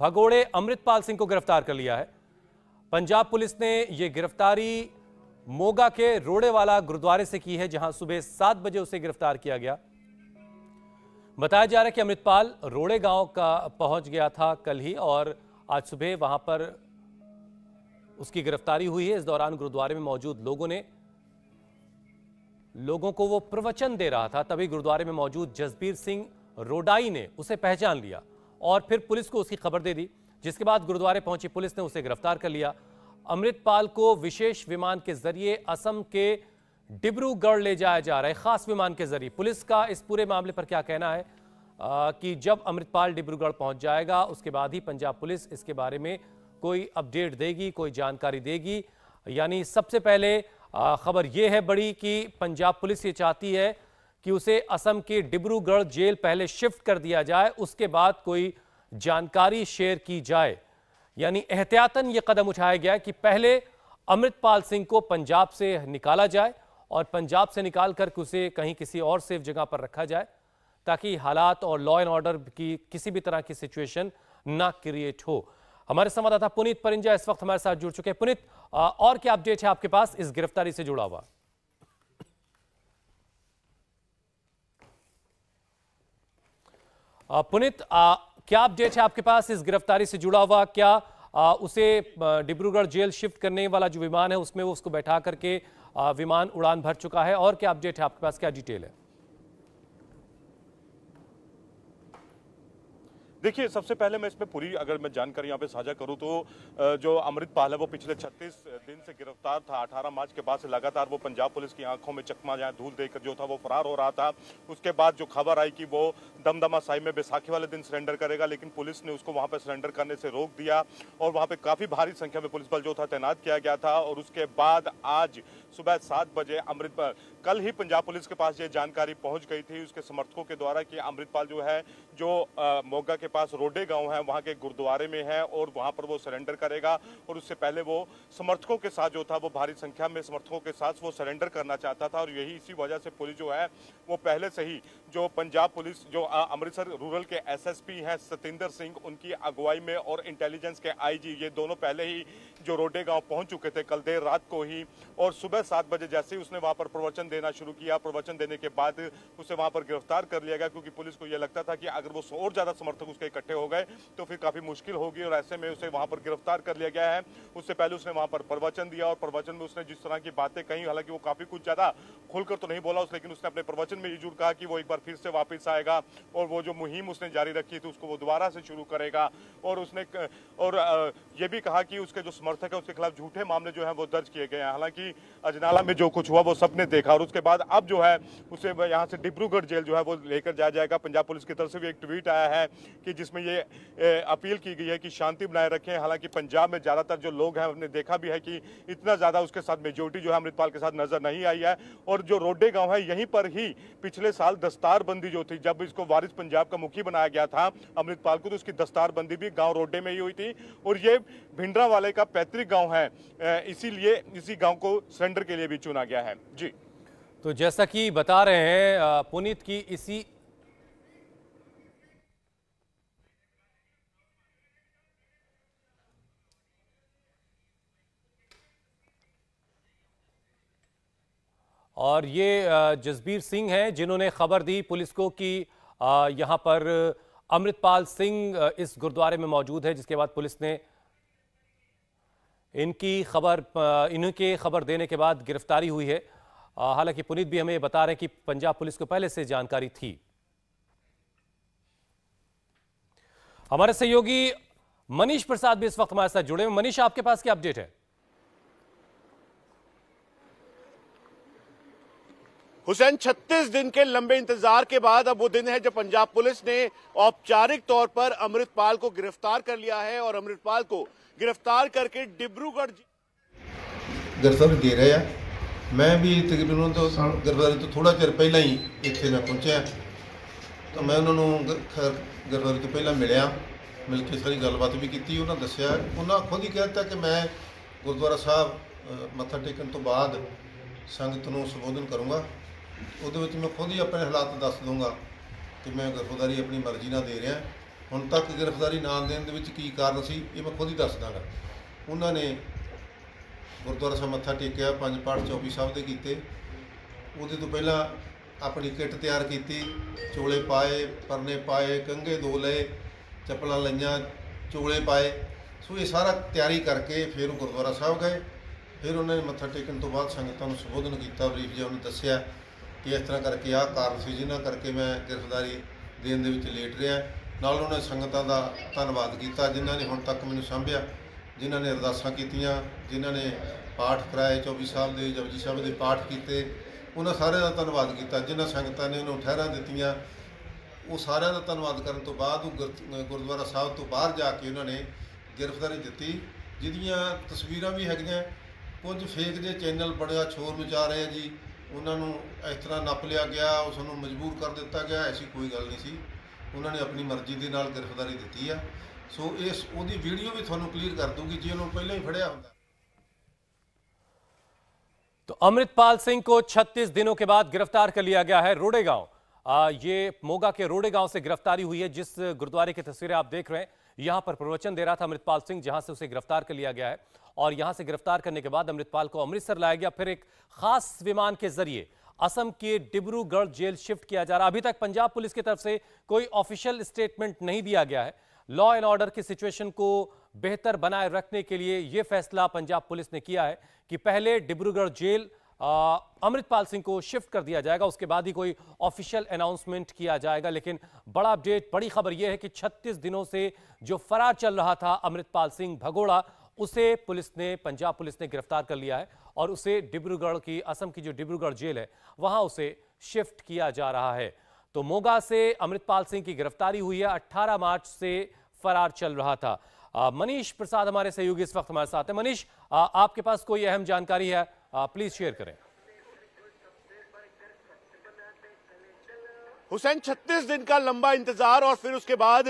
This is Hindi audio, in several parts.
भगोड़े अमृतपाल सिंह को गिरफ्तार कर लिया है पंजाब पुलिस ने यह गिरफ्तारी मोगा के रोड़ेवाला गुरुद्वारे से की है जहां सुबह सात बजे उसे गिरफ्तार किया गया बताया जा रहा है कि अमृतपाल रोड़े गांव का पहुंच गया था कल ही और आज सुबह वहां पर उसकी गिरफ्तारी हुई है इस दौरान गुरुद्वारे में मौजूद लोगों ने लोगों को वो प्रवचन दे रहा था तभी गुरुद्वारे में मौजूद जसबीर सिंह रोडाई ने उसे पहचान लिया और फिर पुलिस को उसकी खबर दे दी जिसके बाद गुरुद्वारे पहुंची पुलिस ने उसे गिरफ्तार कर लिया अमृतपाल को विशेष विमान के जरिए असम के डिब्रूगढ़ ले जाया जा रहा है खास विमान के जरिए पुलिस का इस पूरे मामले पर क्या कहना है आ, कि जब अमृतपाल डिब्रूगढ़ पहुंच जाएगा उसके बाद ही पंजाब पुलिस इसके बारे में कोई अपडेट देगी कोई जानकारी देगी यानी सबसे पहले खबर यह है बड़ी कि पंजाब पुलिस ये चाहती है कि उसे असम के डिब्रूगढ़ जेल पहले शिफ्ट कर दिया जाए उसके बाद कोई जानकारी शेयर की जाए यानी एहतियातन ये कदम उठाया गया कि पहले अमृतपाल सिंह को पंजाब से निकाला जाए और पंजाब से निकाल कर उसे कहीं किसी और सेफ जगह पर रखा जाए ताकि हालात और लॉ एंड ऑर्डर की किसी भी तरह की सिचुएशन ना क्रिएट हो हमारे संवाददाता पुनीत परिंजा इस वक्त हमारे साथ जुड़ चुके हैं पुनीत और क्या अपडेट है आपके पास इस गिरफ्तारी से जुड़ा हुआ पुनित आ, क्या अपडेट है आपके पास इस गिरफ्तारी से जुड़ा हुआ क्या आ, उसे डिब्रूगढ़ जेल शिफ्ट करने वाला जो विमान है उसमें वो उसको बैठा करके आ, विमान उड़ान भर चुका है और क्या अपडेट है आपके पास क्या डिटेल है देखिए सबसे पहले मैं इसमें पूरी अगर मैं जानकारी यहाँ पे साझा करूँ तो जो अमृत पाल है वो पिछले 36 दिन से गिरफ्तार था 18 मार्च के बाद से लगातार वो पंजाब पुलिस की आंखों में चकमा जाए धूल देकर जो था वो फरार हो रहा था उसके बाद जो खबर आई कि वो दमदमा साहिब में बैसाखी वाले दिन सरेंडर करेगा लेकिन पुलिस ने उसको वहाँ पर सरेंडर करने से रोक दिया और वहाँ पर काफ़ी भारी संख्या में पुलिस बल जो था तैनात किया गया था और उसके बाद आज सुबह सात बजे अमृत कल ही पंजाब पुलिस के पास ये जानकारी पहुंच गई थी उसके समर्थकों के द्वारा कि अमृतपाल जो है जो मोगा के पास रोडे गांव है वहां के गुरुद्वारे में है और वहां पर वो सरेंडर करेगा और उससे पहले वो समर्थकों के साथ जो था वो भारी संख्या में समर्थकों के साथ वो सरेंडर करना चाहता था और यही इसी वजह से पुलिस जो है वो पहले से ही जो पंजाब पुलिस जो अमृतसर रूरल के एस हैं सतेंद्र सिंह उनकी अगुवाई में और इंटेलिजेंस के आई ये दोनों पहले ही जो रोडे गांव पहुंच चुके थे कल देर रात को ही और सुबह सात बजे जैसे ही उसने वहां पर प्रवचन देना शुरू किया प्रवचन देने के बाद उसे वहां पर गिरफ्तार कर लिया गया क्योंकि पुलिस को यह लगता था कि अगर वो और ज़्यादा समर्थक उसके इकट्ठे हो गए तो फिर काफ़ी मुश्किल होगी और ऐसे में उसे वहाँ पर गिरफ्तार कर लिया गया है उससे पहले उसने वहाँ पर प्रवचन दिया और प्रवचन में उसने जिस तरह की बातें कही हालांकि वो काफ़ी कुछ ज़्यादा खुलकर तो नहीं बोला उस लेकिन उसने अपने प्रवचन में ये जरूर कहा कि वो एक बार फिर से वापस आएगा और वो जो मुहिम उसने जारी रखी थी उसको वो दोबारा से शुरू करेगा और उसने और ये भी कहा कि उसके जो समर्थक है उसके खिलाफ झूठे मामले जो है वो दर्ज किए गए हैं हालांकि अजनाला में जो कुछ हुआ वो सबने देखा और उसके बाद अब जो है उसे यहाँ से डिब्रूगढ़ जेल जो है वो लेकर जाया जाएगा पंजाब पुलिस की तरफ से भी एक ट्वीट आया है कि जिसमें ये अपील की गई है कि शांति बनाए रखें हालांकि पंजाब में ज़्यादातर जो लोग हैं हमने देखा भी है कि इतना ज़्यादा उसके साथ मेजोरिटी जो है अमृतपाल के साथ नज़र नहीं आई है और जो रोडे गाँव है यहीं पर ही पिछले साल दस्तारबंदी जो थी जब इसको वारिस पंजाब का मुखी बनाया गया था अमृतपाल को तो उसकी दस्तारबंदी भी गाँव रोडे में ही हुई थी और ये भिंडरा वाले का पैतृक गांव है इसीलिए इसी गांव को सरेंडर के लिए भी चुना गया है जी तो जैसा कि बता रहे हैं पुनित की इसी और ये जसबीर सिंह हैं जिन्होंने खबर दी पुलिस को कि यहाँ पर अमृतपाल सिंह इस गुरुद्वारे में मौजूद है जिसके बाद पुलिस ने इनकी खबर इनके खबर देने के बाद गिरफ्तारी हुई है हालांकि पुनीत भी हमें ये बता रहे हैं कि पंजाब पुलिस को पहले से जानकारी थी हमारे सहयोगी मनीष प्रसाद भी इस वक्त हमारे साथ जुड़े हुए मनीष आपके पास क्या अपडेट है हुसैन 36 दिन के लंबे इंतजार के बाद अब वो दिन है जब पंजाब पुलिस ने औपचारिक तौर पर अमृतपाल को गिरफ्तार कर लिया है और अमृतपाल को गिरफ्तार करके डिब्रूगढ़ दरअसल दे रहे हैं मैं भी तकरीबन तो गिरफ्तारी तो थोड़ा चेर पहला ही इतने मैं पहुंचा तो मैं उन्होंने गिरफ्तारी तो पहला मिलया मिल के सारी गलबात भी की उन्होंने दसिया उन्होंने खुद ही कहता कि मैं ਗੁਰਦੁਆਰਾ साहब मत्था टेकन तो बाद संगत को संबोधन करूँगा ਉਹਦੇ ਵਿੱਚ ਮੈਂ ਖੁਦ ਹੀ ਆਪਣੇ ਹਾਲਾਤ ਦੱਸ ਦੂੰਗਾ ਕਿ ਮੈਂ ਗ੍ਰਿਫਤਾਰੀ ਆਪਣੀ ਮਰਜ਼ੀ ਨਾਲ ਦੇ ਰਿਹਾ ਹੁਣ ਤੱਕ ਗ੍ਰਿਫਤਾਰੀ ਨਾ ਦੇਣ ਦੇ ਵਿੱਚ ਕੀ ਕਾਰਨ ਸੀ ਇਹ ਮੈਂ ਖੁਦ ਹੀ ਦੱਸ ਦਾਂਗਾ ਉਹਨਾਂ ਨੇ ਗੁਰਦੁਆਰਾ ਸਾਹਿਬ ਮੱਥਾ ਟੇਕਿਆ ਪੰਜ ਪਾਠ ਚੌਪੀ ਸਾਹਿਬ ਦੇ ਕੀਤੇ ਉਹਦੇ ਤੋਂ ਪਹਿਲਾਂ ਆਪਣੀ ਕਿੱਟ ਤਿਆਰ ਕੀਤੀ ਚੋਲੇ ਪਾਏ ਪਰਨੇ ਪਾਏ ਕੰਘੇ ਦੋ ਲਏ ਚੱਪਲਾਂ ਲਈਆਂ ਚੋਲੇ ਪਾਏ ਸੋ ਇਹ ਸਾਰਾ ਤਿਆਰੀ ਕਰਕੇ ਫਿਰ ਗੁਰਦੁਆਰਾ ਸਾਹਿਬ ਗਏ ਫਿਰ ਉਹਨਾਂ ਨੇ ਮੱਥਾ ਟੇਕਣ ਤੋਂ ਬਾਅਦ ਸੰਗਤਾਂ ਨੂੰ ਸੰਬੋਧਨ ਕੀਤਾ ਬਰੀਫ ਜਿਹਾ ਉਹਨੇ ਦੱਸਿਆ ਕਿ ਇਸ ਤਰ੍ਹਾਂ ਕਰਕੇ ਆ ਕਾਰਨ ਸੀ ਜਿਨ੍ਹਾਂ ਕਰਕੇ ਮੈਂ ਗ੍ਰਿਫਤਾਰੀ ਦੇਣ ਦੇ ਵਿੱਚ ਲੇਟ ਰਿਹਾ ਨਾਲ ਉਹਨਾਂ ਸੰਗਤਾਂ ਦਾ ਧੰਨਵਾਦ ਕੀਤਾ ਜਿਨ੍ਹਾਂ ਨੇ ਹੁਣ ਤੱਕ ਮੈਨੂੰ ਸੰਭਿਆ ਜਿਨ੍ਹਾਂ ਨੇ ਅਰਦਾਸਾਂ ਕੀਤੀਆਂ ਜਿਨ੍ਹਾਂ ਨੇ ਪਾਠ ਕਰਾਏ 24 ਸਾਹਿਬ ਦੇ ਜਪਜੀ ਸਾਹਿਬ ਦੇ ਪਾਠ ਕੀਤੇ ਉਹਨਾਂ ਸਾਰਿਆਂ ਦਾ ਧੰਨਵਾਦ ਕੀਤਾ ਜਿਨ੍ਹਾਂ ਸੰਗਤਾਂ ਨੇ ਉਹਨੂੰ ਠਹਿਰਾ ਦਿੱਤੀਆਂ ਉਹ ਸਾਰਿਆਂ ਦਾ ਧੰਨਵਾਦ ਕਰਨ ਤੋਂ ਬਾਅਦ ਉਹ ਗੁਰਦੁਆਰਾ ਸਾਹਿਬ ਤੋਂ ਬਾਹਰ ਜਾ ਕੇ ਉਹਨਾਂ ਨੇ ਗ੍ਰਿਫਤਾਰੀ ਦਿੱਤੀ ਜਿਹਦੀਆਂ ਤਸਵੀਰਾਂ ਵੀ ਹੈਗੀਆਂ ਕੁਝ ਫੇਕ ਦੇ ਚੈਨਲ ਬੜਾ ਛੋਰ ਮਚਾ ਰਹੇ ਆ ਜੀ उन्होंने इस तरह नप लिया गया ਗਿਆ मजबूर कर दिता गया ऐसी कोई गल नहीं ਗੱਲ ਨਹੀਂ ਸੀ ਉਹਨਾਂ ਨੇ ਆਪਣੀ ਮਰਜ਼ੀ ਦੇ ਨਾਲ ਗ੍ਰਿਫਤਾਰੀ ਦਿੱਤੀ ਆ ਸੋ ਇਸ ਉਹਦੀ ਵੀਡੀਓ ਵੀ ਤੁਹਾਨੂੰ ਕਲੀਅਰ ਕਰ ਦੂੰਗੀ ਜੇ ਉਹਨੂੰ तो अमृतपाल सिंह को 36 दिनों के बाद गिरफ्तार कर लिया गया है रोडे गांव ये मोगा के रोडे गांव से गिरफ्तारी हुई है जिस गुरुद्वारे की तस्वीरें आप देख रहे हैं यहां पर प्रवचन दे रहा था अमृतपाल सिंह जहां से उसे गिरफ्तार कर लिया गया है और यहां से गिरफ्तार करने के बाद अमृतपाल को अमृतसर लाया गया फिर एक खास विमान के जरिए असम के डिब्रूगढ़ जेल शिफ्ट किया जा रहा अभी तक पंजाब पुलिस की तरफ से कोई ऑफिशियल स्टेटमेंट नहीं दिया गया है लॉ एंड ऑर्डर की सिचुएशन को बेहतर बनाए रखने के लिए यह फैसला पंजाब पुलिस ने किया है कि पहले डिब्रूगढ़ जेल अमृतपाल सिंह को शिफ्ट कर दिया जाएगा उसके बाद ही कोई ऑफिशियल अनाउंसमेंट किया जाएगा लेकिन बड़ा अपडेट बड़ी खबर यह है कि 36 दिनों से जो फरार चल रहा था अमृतपाल सिंह भगोड़ा उसे पुलिस ने पंजाब पुलिस ने गिरफ्तार कर लिया है और उसे डिब्रूगढ़ की असम की जो डिब्रूगढ़ जेल है वहां उसे शिफ्ट किया जा रहा है तो मोगा से अमृतपाल सिंह की गिरफ्तारी हुई है 18 मार्च से फरार चल रहा था मनीष प्रसाद हमारे सहयोगी इस वक्त हमारे साथ है मनीष आपके पास कोई अहम जानकारी है प्लीज शेयर करें हुसैन 36 दिन का लंबा इंतजार और फिर उसके बाद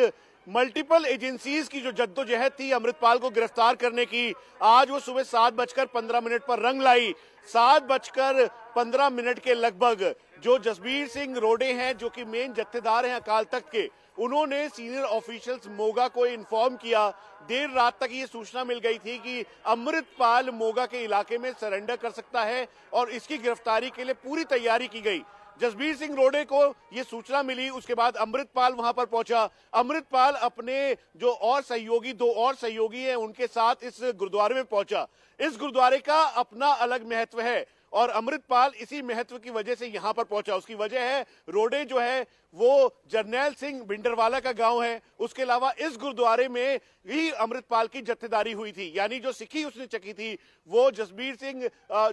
मल्टीपल एजेंसीज की जो जद्दोजहद थी अमृतपाल को गिरफ्तार करने की आज वो सुबह सात बजकर पंद्रह मिनट पर रंग लाई सात बजकर पंद्रह मिनट के लगभग जो जसबीर सिंह रोडे हैं जो कि मेन जत्थेदार हैं अकाल तख्त के उन्होंने सीनियर ऑफिशियल्स मोगा को इन्फॉर्म किया देर रात तक ये सूचना मिल गई थी कि अमृतपाल मोगा के इलाके में सरेंडर कर सकता है और इसकी गिरफ्तारी के लिए पूरी तैयारी की गई जसबीर सिंह रोडे को ये सूचना मिली उसके बाद अमृतपाल वहां पर पहुंचा अमृतपाल अपने जो और सहयोगी दो और सहयोगी हैं उनके साथ इस गुरुद्वारे में पहुंचा इस गुरुद्वारे का अपना अलग महत्व है और अमृतपाल इसी महत्व की वजह से यहां पर पहुंचा उसकी वजह है रोडे जो है वो जर्नैल सिंह भिंडरवाला का गांव है उसके अलावा इस गुरुद्वारे में ही अमृतपाल की जत्थेदारी हुई थी यानी जो सिखी उसने चकी थी वो जसबीर सिंह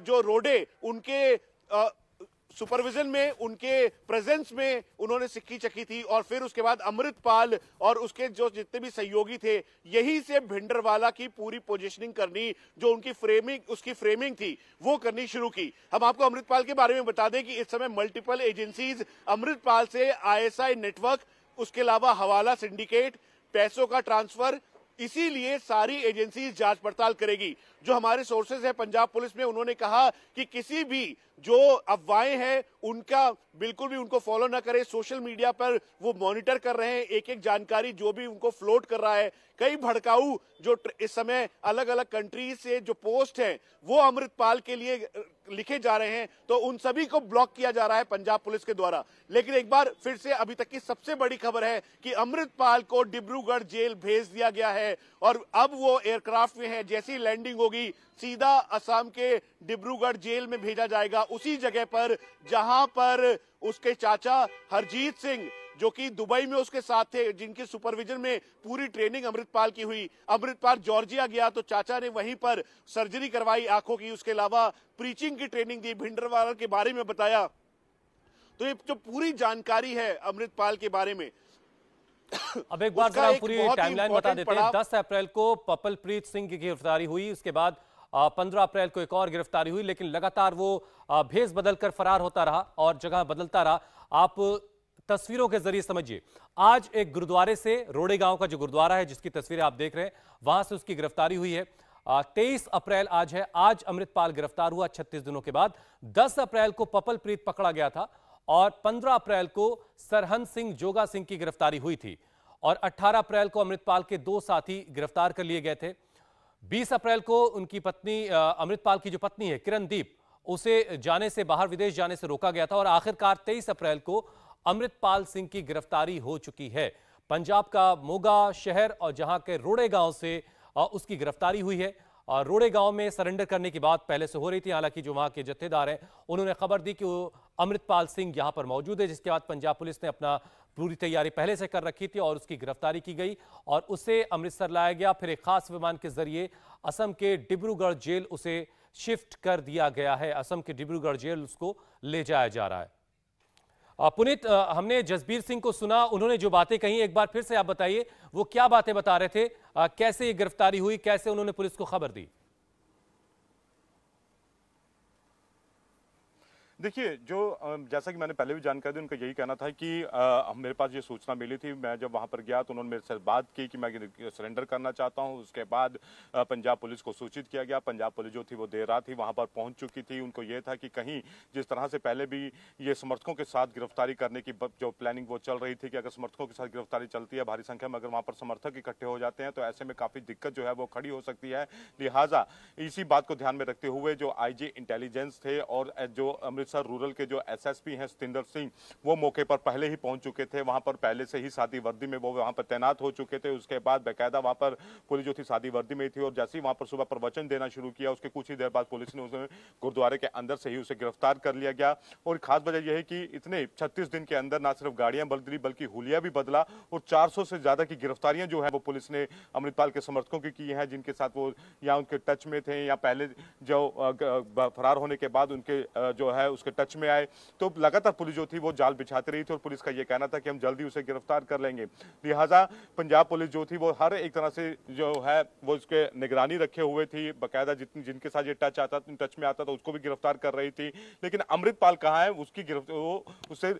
जो रोडे उनके सुपरविजन में उनके प्रेजेंस में उन्होंने सिक्की चखी थी और फिर उसके बाद अमृतपाल और उसके जो जितने भी सहयोगी थे यही से भिंडरवाला की पूरी पोजिशनिंग करनी जो उनकी फ्रेमिंग उसकी फ्रेमिंग थी वो करनी शुरू की हम आपको अमृतपाल के बारे में बता दें कि इस समय मल्टीपल एजेंसीज अमृतपाल से आईएसआई नेटवर्क उसके अलावा हवाला सिंडिकेट पैसों का ट्रांसफर इसीलिए सारी एजेंसी जांच पड़ताल करेगी जो हमारे सोर्सेज हैं पंजाब पुलिस में उन्होंने कहा कि किसी भी जो अफवाहें हैं उनका बिल्कुल भी उनको फॉलो ना करें सोशल मीडिया पर वो मॉनिटर कर रहे हैं एक एक जानकारी जो भी उनको फ्लोट कर रहा है कई भड़काऊ जो इस समय अलग अलग कंट्री से जो पोस्ट हैं वो अमृतपाल के लिए लिखे जा रहे हैं तो उन सभी को ब्लॉक किया जा रहा है पंजाब पुलिस के द्वारा लेकिन एक बार फिर से अभी तक की सबसे बड़ी खबर है कि अमृतपाल को डिब्रूगढ़ जेल भेज दिया गया है और अब वो एयरक्राफ्ट में है जैसी लैंडिंग होगी होगी सीधा असम के डिब्रूगढ़ जेल में भेजा जाएगा उसी जगह पर जहां पर उसके चाचा हरजीत सिंह जो कि दुबई में उसके साथ थे जिनके सुपरविजन में पूरी ट्रेनिंग अमृतपाल की हुई अमृतपाल जॉर्जिया गया तो चाचा ने वहीं पर सर्जरी करवाई आंखों की उसके अलावा प्रीचिंग की ट्रेनिंग दी भिंडरवाल के बारे में बताया तो ये जो पूरी जानकारी है अमृतपाल के बारे में अब एक बार जरा पूरी टाइमलाइन बता देते हैं दस अप्रैल को पपलप्रीत सिंह की गिरफ्तारी हुई उसके बाद पंद्रह अप्रैल को एक और गिरफ्तारी हुई लेकिन लगातार वो भेज बदल कर फरार होता रहा और जगह बदलता रहा आप तस्वीरों के जरिए समझिए आज एक गुरुद्वारे से रोड़े गांव का जो गुरुद्वारा है जिसकी तस्वीरें आप देख रहे हैं वहां से उसकी गिरफ्तारी हुई है तेईस अप्रैल आज है आज अमृतपाल गिरफ्तार हुआ छत्तीस दिनों के बाद दस अप्रैल को पपलप्रीत पकड़ा गया था और 15 अप्रैल को सरहन सिंह जोगा सिंह की गिरफ्तारी हुई थी और 18 अप्रैल को अमृतपाल के दो साथी गिरफ्तार कर लिए गए थे 20 अप्रैल को उनकी पत्नी अमृतपाल की जो पत्नी है किरणदीप उसे जाने से बाहर विदेश जाने से रोका गया था और आखिरकार 23 अप्रैल को अमृतपाल सिंह की गिरफ्तारी हो चुकी है पंजाब का मोगा शहर और जहां के रोड़े गांव से उसकी गिरफ्तारी हुई है और रोड़े गांव में सरेंडर करने की बात पहले से हो रही थी हालांकि जो वहाँ के जत्थेदार हैं उन्होंने खबर दी कि वो अमृतपाल सिंह यहाँ पर मौजूद है जिसके बाद पंजाब पुलिस ने अपना पूरी तैयारी पहले से कर रखी थी और उसकी गिरफ्तारी की गई और उसे अमृतसर लाया गया फिर एक खास विमान के जरिए असम के डिब्रूगढ़ जेल उसे शिफ्ट कर दिया गया है असम के डिब्रूगढ़ जेल उसको ले जाया जा रहा है पुनित हमने जसबीर सिंह को सुना उन्होंने जो बातें कही एक बार फिर से आप बताइए वो क्या बातें बता रहे थे कैसे ये गिरफ्तारी हुई कैसे उन्होंने पुलिस को खबर दी देखिए जो जैसा कि मैंने पहले भी जानकारी दी उनका यही कहना था कि आ, मेरे पास ये सूचना मिली थी मैं जब वहाँ पर गया तो उन्होंने मेरे से बात की कि मैं सरेंडर करना चाहता हूँ उसके बाद पंजाब पुलिस को सूचित किया गया पंजाब पुलिस जो थी वो देर रात ही वहाँ पर पहुँच चुकी थी उनको ये था कि कहीं जिस तरह से पहले भी ये समर्थकों के साथ गिरफ्तारी करने की जो प्लानिंग वो चल रही थी कि अगर समर्थकों के साथ गिरफ्तारी चलती है भारी संख्या में अगर वहाँ पर समर्थक इकट्ठे हो जाते हैं तो ऐसे में काफ़ी दिक्कत जो है वो खड़ी हो सकती है लिहाजा इसी बात को ध्यान में रखते हुए जो आई इंटेलिजेंस थे और जो अमृत अमृतसर रूरल के जो एसएसपी हैं सतिंदर सिंह वो मौके पर पहले ही पहुंच चुके थे वहां पर पहले से ही शादी वर्दी में वो वहां पर तैनात हो चुके थे उसके बाद बाकायदा वहां पर पुलिस जो थी शादी वर्दी में थी और जैसे ही वहां पर सुबह प्रवचन देना शुरू किया उसके कुछ ही देर बाद पुलिस ने उसे गुरुद्वारे के अंदर से ही उसे गिरफ्तार कर लिया गया और खास वजह यह है कि इतने छत्तीस दिन के अंदर ना सिर्फ गाड़ियां बदली बल्कि हुलिया भी बदला और चार से ज़्यादा की गिरफ्तारियां जो है वो पुलिस ने अमृतपाल के समर्थकों की की हैं जिनके साथ वो या उनके टच में थे या पहले जो फरार होने के बाद उनके जो है उसके टच में आए तो लगातार पुलिस जो थी वो जाल बिछाती रही थी और पुलिस का ये कहना था कि हम जल्दी उसे गिरफ्तार कर लेंगे लिहाजा पंजाब पुलिस जो थी वो हर एक तरह से जो है वो उसके निगरानी रखे हुए थी बाकायदा जितनी जिनके साथ ये टच आता टच में आता था उसको भी गिरफ्तार कर रही थी लेकिन अमृतपाल कहाँ है उसकी वो उससे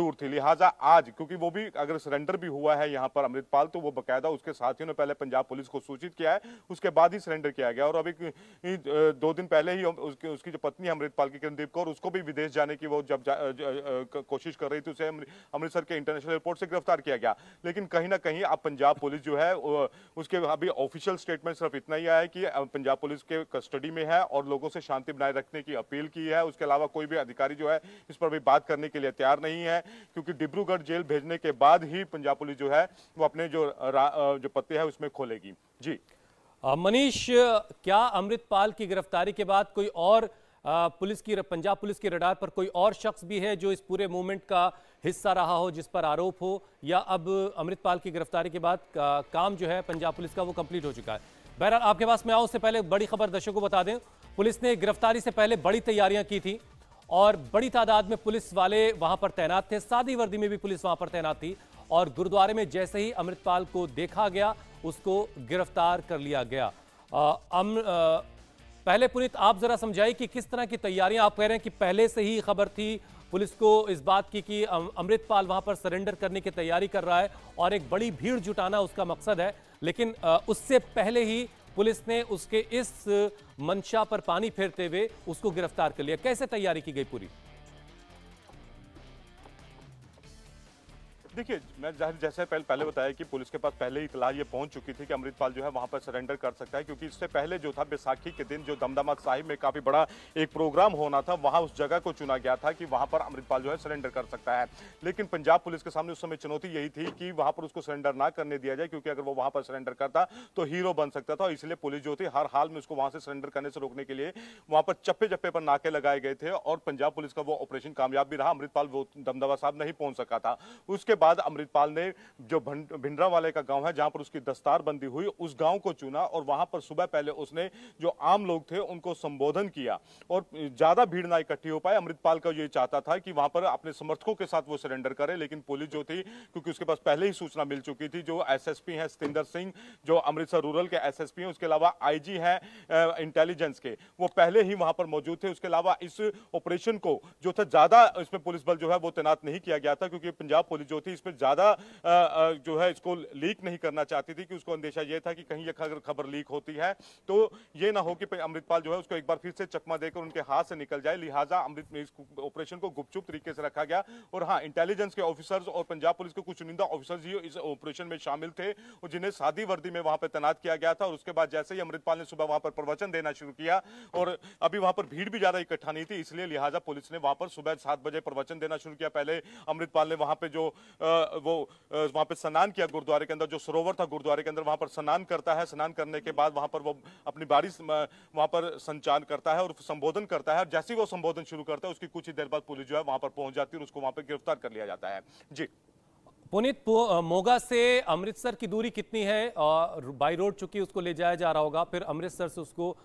दूर थी लिहाजा आज क्योंकि वो भी अगर सरेंडर भी हुआ है यहाँ पर अमृतपाल तो वो बाकायदा उसके साथियों ने पहले पंजाब पुलिस को सूचित किया है उसके बाद ही सरेंडर किया गया और अभी दो दिन पहले ही उसकी जो पत्नी अमृतपाल की किरणदीप कौर उसको भी विदेश जाने की वो जब जा, कोशिश कर रही थी उसे अमृतसर के इंटरनेशनल एयरपोर्ट से गिरफ्तार किया गया लेकिन कहीं ना कहीं अब पंजाब पुलिस जो है उसके अभी ऑफिशियल स्टेटमेंट सिर्फ इतना ही आया है कि पंजाब पुलिस के कस्टडी में है और लोगों से शांति बनाए रखने की अपील की है उसके अलावा कोई भी अधिकारी जो है इस पर भी बात करने के लिए तैयार नहीं है क्योंकि डिब्रूगढ़ जेल भेजने के बाद ही पंजाब पुलिस जो है वो अपने जो जो पत्ते है उसमें खोलेगी जी मनीष क्या अमृतपाल की गिरफ्तारी के बाद कोई और पुलिस की पंजाब पुलिस के रडार पर कोई और शख्स भी है जो इस पूरे मूवमेंट का हिस्सा रहा हो जिस पर आरोप हो या अब अमृतपाल की गिरफ्तारी के बाद का, काम जो है पंजाब पुलिस का वो कंप्लीट हो चुका है बहरहाल आपके पास में आऊँ उससे पहले बड़ी खबर दर्शकों को बता दें पुलिस ने गिरफ्तारी से पहले बड़ी तैयारियां की थी और बड़ी तादाद में पुलिस वाले वहां पर तैनात थे सादी वर्दी में भी पुलिस वहां पर तैनात थी और गुरुद्वारे में जैसे ही अमृतपाल को देखा गया उसको गिरफ्तार कर लिया गया आ, अम, आ, पहले पुनीत आप जरा समझाइए कि किस तरह की तैयारियां आप कह रहे हैं कि पहले से ही खबर थी पुलिस को इस बात की कि अमृतपाल वहां पर सरेंडर करने की तैयारी कर रहा है और एक बड़ी भीड़ जुटाना उसका मकसद है लेकिन उससे पहले ही पुलिस ने उसके इस मंशा पर पानी फेरते हुए उसको गिरफ्तार कर लिया कैसे तैयारी की गई पूरी देखिए मैं जैसे पहले पहले बताया कि पुलिस के पास पहले ही इतला ये पहुंच चुकी थी कि अमृतपाल जो है वहां पर सरेंडर कर सकता है क्योंकि इससे पहले जो था बैसाखी के दिन जो दमदमा साहिब में काफ़ी बड़ा एक प्रोग्राम होना था वहां उस जगह को चुना गया था कि वहां पर अमृतपाल जो है सरेंडर कर सकता है लेकिन पंजाब पुलिस के सामने उस समय चुनौती यही थी कि वहां पर उसको सरेंडर ना करने दिया जाए क्योंकि अगर वो वहां पर सरेंडर करता तो हीरो बन सकता था और इसलिए पुलिस जो थी हर हाल में उसको वहां से सरेंडर करने से रोकने के लिए वहां पर चप्पे चप्पे पर नाके लगाए गए थे और पंजाब पुलिस का वो ऑपरेशन कामयाब भी रहा अमृतपाल वो दमदमा साहब नहीं पहुंच सका था उसके बाद अमृतपाल ने जो भिंडरा वाले का गांव है जहां पर उसकी दस्तार बंदी हुई उस गांव को चुना और वहां पर सुबह पहले उसने जो आम लोग थे उनको संबोधन किया और ज्यादा भीड़ ना इकट्ठी हो पाए अमृतपाल का ये चाहता था कि वहां पर अपने समर्थकों के साथ वो सरेंडर करे लेकिन पुलिस जो थी क्योंकि उसके पास पहले ही सूचना मिल चुकी थी जो एस एस पी है सिंह जो अमृतसर रूरल के एस हैं उसके अलावा आईजी हैं इंटेलिजेंस के वो पहले ही वहां पर मौजूद थे उसके अलावा इस ऑपरेशन को जो था ज्यादा इसमें पुलिस बल जो है वो तैनात नहीं किया गया था क्योंकि पंजाब पुलिस जो थी थी इस पर ज़्यादा जो है इसको लीक नहीं करना चाहती थी कि उसको अंदेशा यह था कि कहीं यह खबर लीक होती है तो ये ना हो कि अमृतपाल जो है उसको एक बार फिर से चकमा देकर उनके हाथ से निकल जाए लिहाजा अमृत ऑपरेशन को गुपचुप तरीके से रखा गया और हाँ इंटेलिजेंस के ऑफिसर्स और पंजाब पुलिस के कुछ चुनिंदा ऑफिसर्स ही इस ऑपरेशन में शामिल थे और जिन्हें सादी वर्दी में वहां पर तैनात किया गया था और उसके बाद जैसे ही अमृतपाल ने सुबह वहां पर प्रवचन देना शुरू किया और अभी वहां पर भीड़ भी ज्यादा इकट्ठा नहीं थी इसलिए लिहाजा पुलिस ने वहां पर सुबह सात बजे प्रवचन देना शुरू किया पहले अमृतपाल ने वहां पर जो वो वहाँ पर स्नान किया गुरुद्वारे के अंदर जो सरोवर था गुरुद्वारे के अंदर वहाँ पर स्नान करता है स्नान करने के बाद वहाँ पर वो अपनी बारिश वहाँ पर संचार करता है और संबोधन करता है और जैसे ही वो संबोधन शुरू करता है उसकी कुछ ही देर बाद पुलिस जो है वहाँ पर पहुँच जाती है और उसको वहाँ पर गिरफ्तार कर लिया जाता है जी पुनित मोगा से अमृतसर की दूरी कितनी है बाई रोड चूंकि उसको ले जाया जा रहा होगा फिर अमृतसर से उसको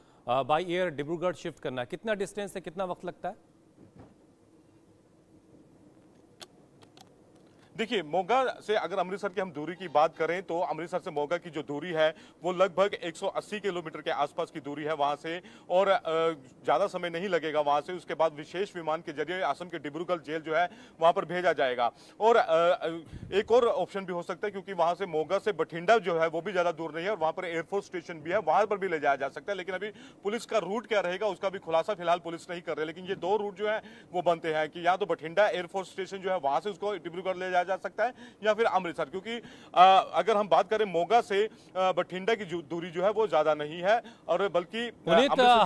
बाई एयर डिब्रूगढ़ शिफ्ट करना है कितना डिस्टेंस है कितना वक्त लगता है देखिए मोगा से अगर अमृतसर की हम दूरी की बात करें तो अमृतसर से मोगा की जो दूरी है वो लगभग 180 किलोमीटर के आसपास की दूरी है वहाँ से और ज़्यादा समय नहीं लगेगा वहाँ से उसके बाद विशेष विमान के जरिए असम के डिब्रूगढ़ जेल जो है वहाँ पर भेजा जाएगा और एक और ऑप्शन भी हो सकता है क्योंकि वहाँ से मोगा से बठिंडा जो है वो भी ज़्यादा दूर नहीं है और वहाँ पर एयरफोर्स स्टेशन भी है वहाँ पर भी ले जाया जा सकता है लेकिन अभी पुलिस का रूट क्या रहेगा उसका भी खुलासा फिलहाल पुलिस नहीं कर रही लेकिन ये दो रूट जो है वो बनते हैं कि या तो बठिंडा एयरफोर्स स्टेशन जो है वहाँ से उसको डिब्रूगढ़ ले जाया जा सकता है या फिर अमृतसर क्योंकि अगर हम बात करें मोगा से बठिंडा की दूरी जो है वो ज्यादा नहीं है और बल्कि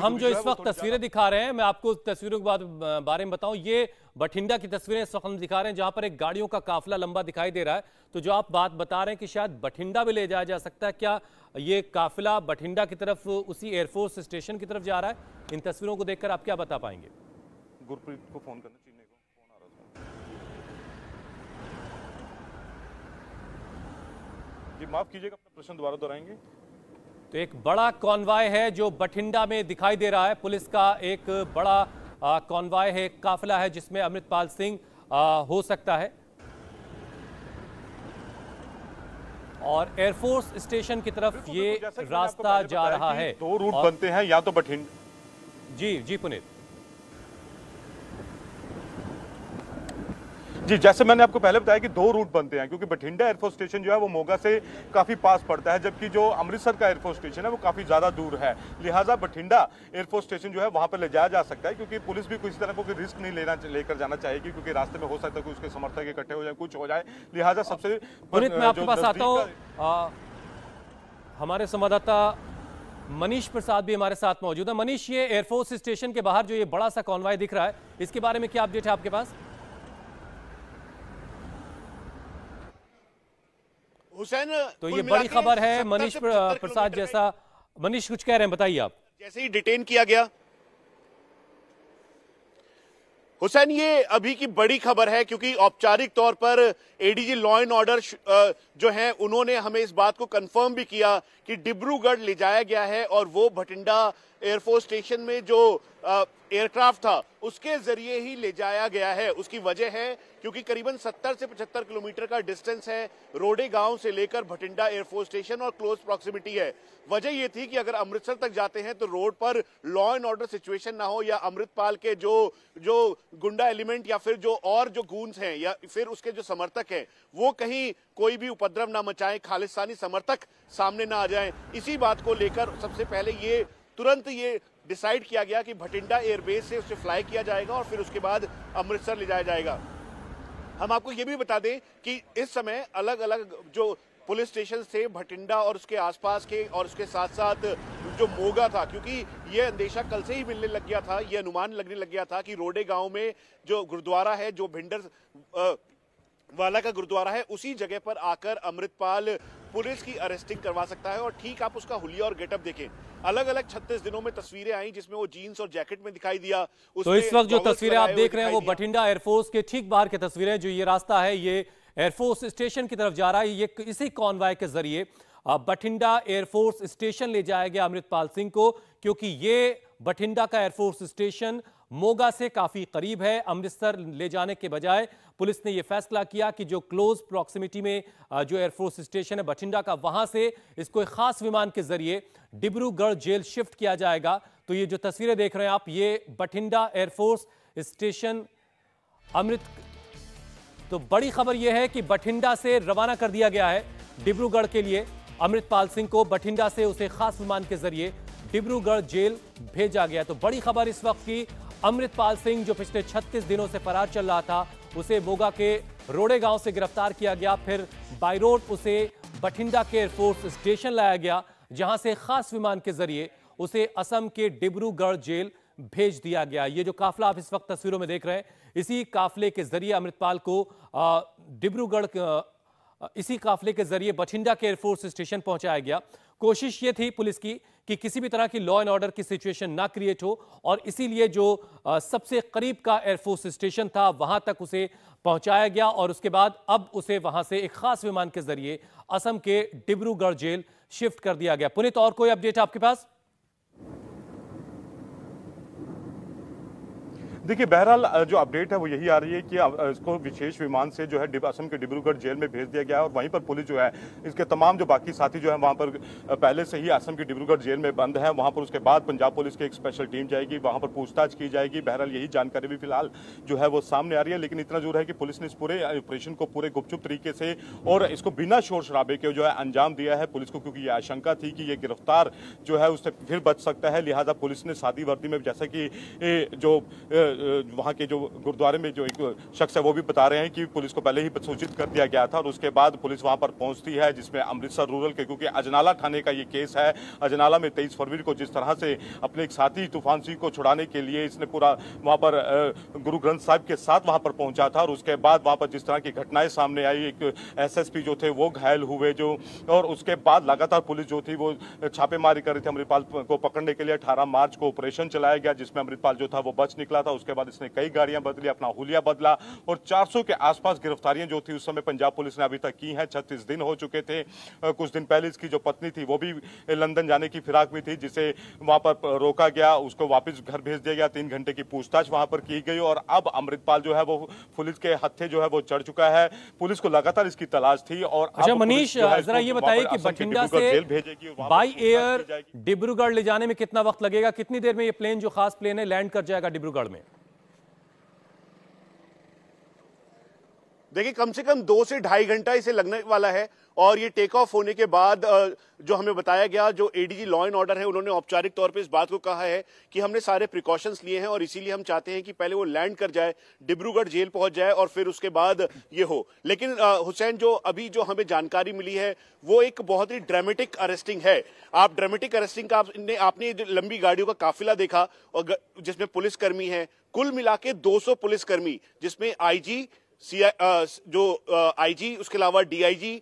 हम जो इस वक्त तस्वीरें दिखा रहे हैं मैं आपको तस्वीरों के बारे में बताऊं ये बठिंडा की तस्वीरें इस वक्त हम दिखा रहे हैं जहां पर एक गाड़ियों का काफिला लंबा दिखाई दे रहा है तो जो आप बात बता रहे हैं कि शायद बठिंडा भी ले जाया जा सकता है क्या ये काफिला बठिंडा की तरफ उसी एयरफोर्स स्टेशन की तरफ जा रहा है इन तस्वीरों को देखकर आप क्या बता पाएंगे गुरप्रीत को फोन करना चाहिए जी माफ कीजिएगा अपना प्रश्न दोबारा दोहराएंगे तो एक बड़ा कॉन्वाय है जो बठिंडा में दिखाई दे रहा है पुलिस का एक बड़ा कॉन्वाय है एक काफिला है जिसमें अमृतपाल सिंह हो सकता है और एयरफोर्स स्टेशन की तरफ ये रास्ता जा रहा है दो रूट बनते हैं या तो बठिंडा जी जी पुनित जी जैसे मैंने आपको पहले बताया कि दो रूट बनते हैं क्योंकि बठिंडा एयरफोर्स स्टेशन जो है वो मोगा से काफ़ी पास पड़ता है जबकि जो अमृतसर का एयरफोर्स स्टेशन है वो काफ़ी ज़्यादा दूर है लिहाजा बठिंडा एयरफोर्स स्टेशन जो है वहाँ पर ले जाया जा सकता है क्योंकि पुलिस भी किसी तरह कोई रिस्क नहीं लेना लेकर जाना चाहेगी क्योंकि रास्ते में हो सकता है कि उसके समर्थक इकट्ठे हो जाए कुछ हो जाए लिहाजा सबसे पास आता हूँ हमारे संवाददाता मनीष प्रसाद भी हमारे साथ मौजूद है मनीष ये एयरफोर्स स्टेशन के बाहर जो ये बड़ा सा कॉन्वाय दिख रहा है इसके बारे में क्या अपडेट है आपके पास हुसैन तो ये बड़ी खबर है मनीष प्रसाद जैसा मनीष कुछ कह रहे हैं बताइए आप जैसे ही डिटेन किया गया हुसैन ये अभी की बड़ी खबर है क्योंकि औपचारिक तौर पर एडीजी लॉ एंड ऑर्डर जो है उन्होंने हमें इस बात को कंफर्म भी किया कि डिब्रूगढ़ ले जाया गया है और वो भटिंडा एयरफोर्स स्टेशन में जो एयरक्राफ्ट था उसके जरिए ही ले जाया गया है उसकी वजह है क्योंकि करीबन 70 से 75 किलोमीटर का डिस्टेंस है रोडे गांव से लेकर भटिंडा एयरफोर्स स्टेशन और क्लोज प्रॉक्सिमिटी है वजह यह थी कि अगर अमृतसर तक जाते हैं तो रोड पर लॉ एंड ऑर्डर सिचुएशन ना हो या अमृतपाल के जो जो गुंडा एलिमेंट या फिर जो और जो गूंज हैं या फिर उसके जो समर्थक हैं वो कहीं कोई भी उपद्रव ना मचाए खालिस्तानी समर्थक सामने ना आ जाए इसी बात को लेकर सबसे पहले ये तुरंत ये डिसाइड किया गया कि भटिंडा एयरबेस से उसे फ्लाई किया जाएगा और फिर उसके बाद अमृतसर ले जाया जाएगा हम आपको ये भी बता दें कि इस समय अलग अलग जो पुलिस स्टेशन थे भटिंडा और उसके आसपास के और उसके साथ साथ जो मोगा था क्योंकि ये अंदेशा कल से ही मिलने लग गया था ये अनुमान लगने लग गया था कि रोडे गांव में जो गुरुद्वारा है जो भिंडर वाला का गुरुद्वारा है उसी जगह पर आकर अमृतपाल पुलिस की अरेस्टिंग करवा सकता है और ठीक आप उसका हुलिया और गेटअप देखें अलग अलग छत्तीस दिनों में तस्वीरें आई जिसमें वो जीन्स और जैकेट में दिखाई दिया तो इस वक्त जो तस्वीरें आप देख रहे हैं वो बठिंडा एयरफोर्स के ठीक बाहर की तस्वीरें जो ये रास्ता है ये एयरफोर्स स्टेशन की तरफ जा रहा है ये इसी कॉन्वाय के जरिए बठिंडा एयरफोर्स स्टेशन ले जाया गया अमृतपाल सिंह को क्योंकि ये बठिंडा का एयरफोर्स स्टेशन मोगा से काफ़ी करीब है अमृतसर ले जाने के बजाय पुलिस ने यह फैसला किया कि जो क्लोज प्रॉक्सिमिटी में जो एयरफोर्स स्टेशन है बठिंडा का वहां से इसको एक खास विमान के जरिए डिब्रूगढ़ जेल शिफ्ट किया जाएगा तो ये जो तस्वीरें देख रहे हैं आप ये बठिंडा एयरफोर्स स्टेशन अमृत तो बड़ी खबर यह है कि बठिंडा से रवाना कर दिया गया है डिब्रूगढ़ के लिए अमृतपाल सिंह को बठिंडा से उसे खास विमान के जरिए डिब्रूगढ़ जेल भेजा गया तो बड़ी खबर इस वक्त की अमृतपाल सिंह जो पिछले 36 दिनों से फरार चल रहा था उसे बोगा के रोड़े गांव से गिरफ्तार किया गया फिर बायरोड उसे बठिंडा के एयरफोर्स स्टेशन लाया गया जहां से खास विमान के जरिए उसे असम के डिब्रूगढ़ जेल भेज दिया गया ये जो काफला आप इस वक्त तस्वीरों में देख रहे हैं इसी काफले के जरिए अमृतपाल को डिब्रूगढ़ इसी काफले के जरिए बठिंडा के एयरफोर्स स्टेशन पहुंचाया गया कोशिश ये थी पुलिस की कि किसी भी तरह की लॉ एंड ऑर्डर की सिचुएशन ना क्रिएट हो और इसीलिए जो सबसे करीब का एयरफोर्स स्टेशन था वहां तक उसे पहुंचाया गया और उसके बाद अब उसे वहां से एक खास विमान के जरिए असम के डिब्रूगढ़ जेल शिफ्ट कर दिया गया पुनित और कोई अपडेट आपके पास देखिए बहरहाल जो अपडेट है वो यही आ रही है कि इसको विशेष विमान से जो है असम के डिब्रूगढ़ जेल में भेज दिया गया है और वहीं पर पुलिस जो है इसके तमाम जो बाकी साथी जो है वहाँ पर पहले से ही असम के डिब्रूगढ़ जेल में बंद है वहाँ पर उसके बाद पंजाब पुलिस की एक स्पेशल टीम जाएगी वहाँ पर पूछताछ की जाएगी बहरहाल यही जानकारी भी फिलहाल जो है वो सामने आ रही है लेकिन इतना जरूर है कि पुलिस ने इस पूरे ऑपरेशन को पूरे गुपचुप तरीके से और इसको बिना शोर शराबे के जो है अंजाम दिया है पुलिस को क्योंकि ये आशंका थी कि ये गिरफ्तार जो है उससे फिर बच सकता है लिहाजा पुलिस ने सादी वर्दी में जैसा कि जो वहाँ के जो गुरुद्वारे में जो एक शख्स है वो भी बता रहे हैं कि पुलिस को पहले ही सूचित कर दिया गया था और उसके बाद पुलिस वहाँ पर पहुँचती है जिसमें अमृतसर रूरल के क्योंकि अजनाला थाने का ये केस है अजनाला में तेईस फरवरी को जिस तरह से अपने एक साथी तूफान सिंह को छुड़ाने के लिए इसने पूरा वहाँ पर गुरु ग्रंथ साहिब के साथ वहाँ पर पहुँचा था और उसके बाद वहाँ पर जिस तरह की घटनाएं सामने आई एक एस जो थे वो घायल हुए जो और उसके बाद लगातार पुलिस जो थी वो छापेमारी कर रही थी अमृतपाल को पकड़ने के लिए अठारह मार्च को ऑपरेशन चलाया गया जिसमें अमृतपाल जो था वो बच निकला था उसके बाद इसने कई गाड़ियां बदली अपना हुलिया बदला और 400 के आसपास गिरफ्तारियां जो थी उस समय पंजाब पुलिस ने अभी तक की हैं छत्तीस दिन हो चुके थे कुछ दिन पहले इसकी जो पत्नी थी वो भी लंदन जाने की फिराक में थी जिसे वहां पर रोका गया उसको वापस घर भेज दिया गया तीन घंटे की पूछताछ वहां पर की गई और अब अमृतपाल जो है वो पुलिस के हत्थे जो है वो चढ़ चुका है पुलिस को लगातार इसकी तलाश थी और अच्छा मनीष जरा ये बताइए कि बठिंडा से बाई एयर डिब्रूगढ़ ले जाने में कितना वक्त लगेगा कितनी देर में ये प्लेन जो खास प्लेन है लैंड कर जाएगा डिब्रूगढ़ में देखिए कम से कम दो से ढाई घंटा इसे लगने वाला है और ये टेक ऑफ होने के बाद जो हमें बताया गया जो एडीजी लॉ एंड ऑर्डर है उन्होंने औपचारिक तौर पे इस बात को कहा है कि हमने सारे प्रिकॉशंस लिए हैं और इसीलिए हम चाहते हैं कि पहले वो लैंड कर जाए डिब्रूगढ़ जेल पहुंच जाए और फिर उसके बाद ये हो लेकिन हुसैन जो अभी जो हमें जानकारी मिली है वो एक बहुत ही ड्रामेटिक अरेस्टिंग है आप ड्रामेटिक अरेस्टिंग का आपने आपने लंबी गाड़ियों का काफिला देखा और जिसमें पुलिसकर्मी है कुल मिला के 200 पुलिसकर्मी जिसमें आईजी सी uh, जो आईजी uh, उसके अलावा डीआईजी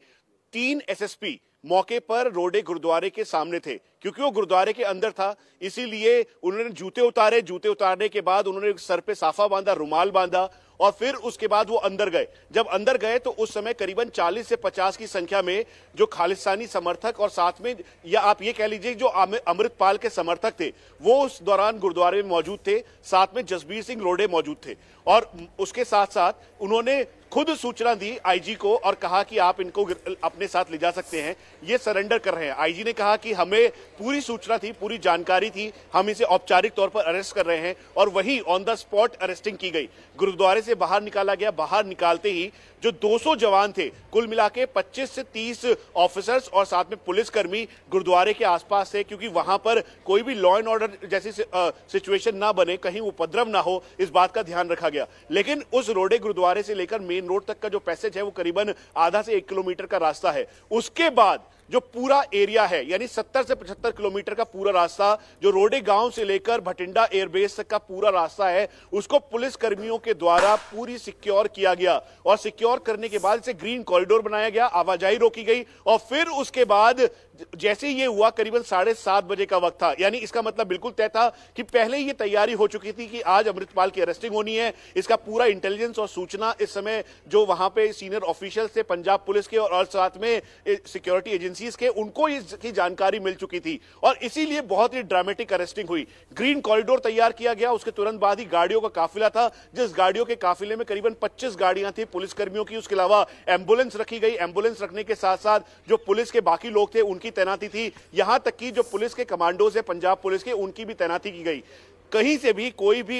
तीन एसएसपी मौके पर रोडे गुरुद्वारे के सामने थे क्योंकि वो गुरुद्वारे के अंदर था इसीलिए उन्होंने जूते उतारे जूते उतारने के बाद उन्होंने सर पे साफा बांधा रुमाल बांधा और फिर उसके बाद वो अंदर गए जब अंदर गए तो उस समय करीबन 40 से 50 की संख्या में जो खालिस्तानी समर्थक और साथ में या आप ये कह लीजिए जो अमृतपाल के समर्थक थे वो उस दौरान गुरुद्वारे में मौजूद थे साथ में जसबीर सिंह रोडे मौजूद थे और उसके साथ साथ उन्होंने खुद सूचना दी आईजी को और कहा कि आप इनको अपने साथ ले जा सकते हैं ये सरेंडर कर रहे हैं आईजी ने कहा कि हमें पूरी सूचना थी पूरी जानकारी थी हम इसे औपचारिक तौर पर अरेस्ट कर रहे हैं और वही ऑन द स्पॉट अरेस्टिंग की गई गुरुद्वारे से बाहर निकाला गया बाहर निकालते ही जो 200 जवान थे कुल मिला के पच्चीस से तीस ऑफिसर्स और साथ में पुलिसकर्मी गुरुद्वारे के आसपास थे क्योंकि वहां पर कोई भी लॉ एंड ऑर्डर जैसी सिचुएशन ना बने कहीं उपद्रव ना हो इस बात का ध्यान रखा गया लेकिन उस रोडे गुरुद्वारे से लेकर मेन मेन रोड तक का जो पैसेज है वो करीबन आधा से एक किलोमीटर का रास्ता है उसके बाद जो पूरा एरिया है यानी 70 से 75 किलोमीटर का पूरा रास्ता जो रोडे गांव से लेकर भटिंडा एयरबेस तक का पूरा रास्ता है उसको पुलिस कर्मियों के द्वारा पूरी सिक्योर किया गया और सिक्योर करने के बाद इसे ग्रीन कॉरिडोर बनाया गया आवाजाही रोकी गई और फिर उसके बाद जैसे ही ये हुआ करीबन साढ़े सात बजे का वक्त था यानी इसका मतलब बिल्कुल तय था कि पहले ही ये तैयारी हो चुकी थी कि आज अमृतपाल की अरेस्टिंग होनी है इसका पूरा इंटेलिजेंस और सूचना इस समय जो वहां पे सीनियर ऑफिशियल थे पंजाब पुलिस के और, और साथ में सिक्योरिटी एजेंसीज के उनको इसकी जानकारी मिल चुकी थी और इसीलिए बहुत ही ड्रामेटिक अरेस्टिंग हुई ग्रीन कॉरिडोर तैयार किया गया उसके तुरंत बाद ही गाड़ियों का काफिला था जिस गाड़ियों के काफिले में करीबन पच्चीस गाड़ियां थी पुलिसकर्मियों की उसके अलावा एम्बुलेंस रखी गई एम्बुलेंस रखने के साथ साथ जो पुलिस के बाकी लोग थे उनकी की तैनाती थी यहां तक कि जो पुलिस के कमांडोज है पंजाब पुलिस के उनकी भी तैनाती की गई कहीं से भी कोई भी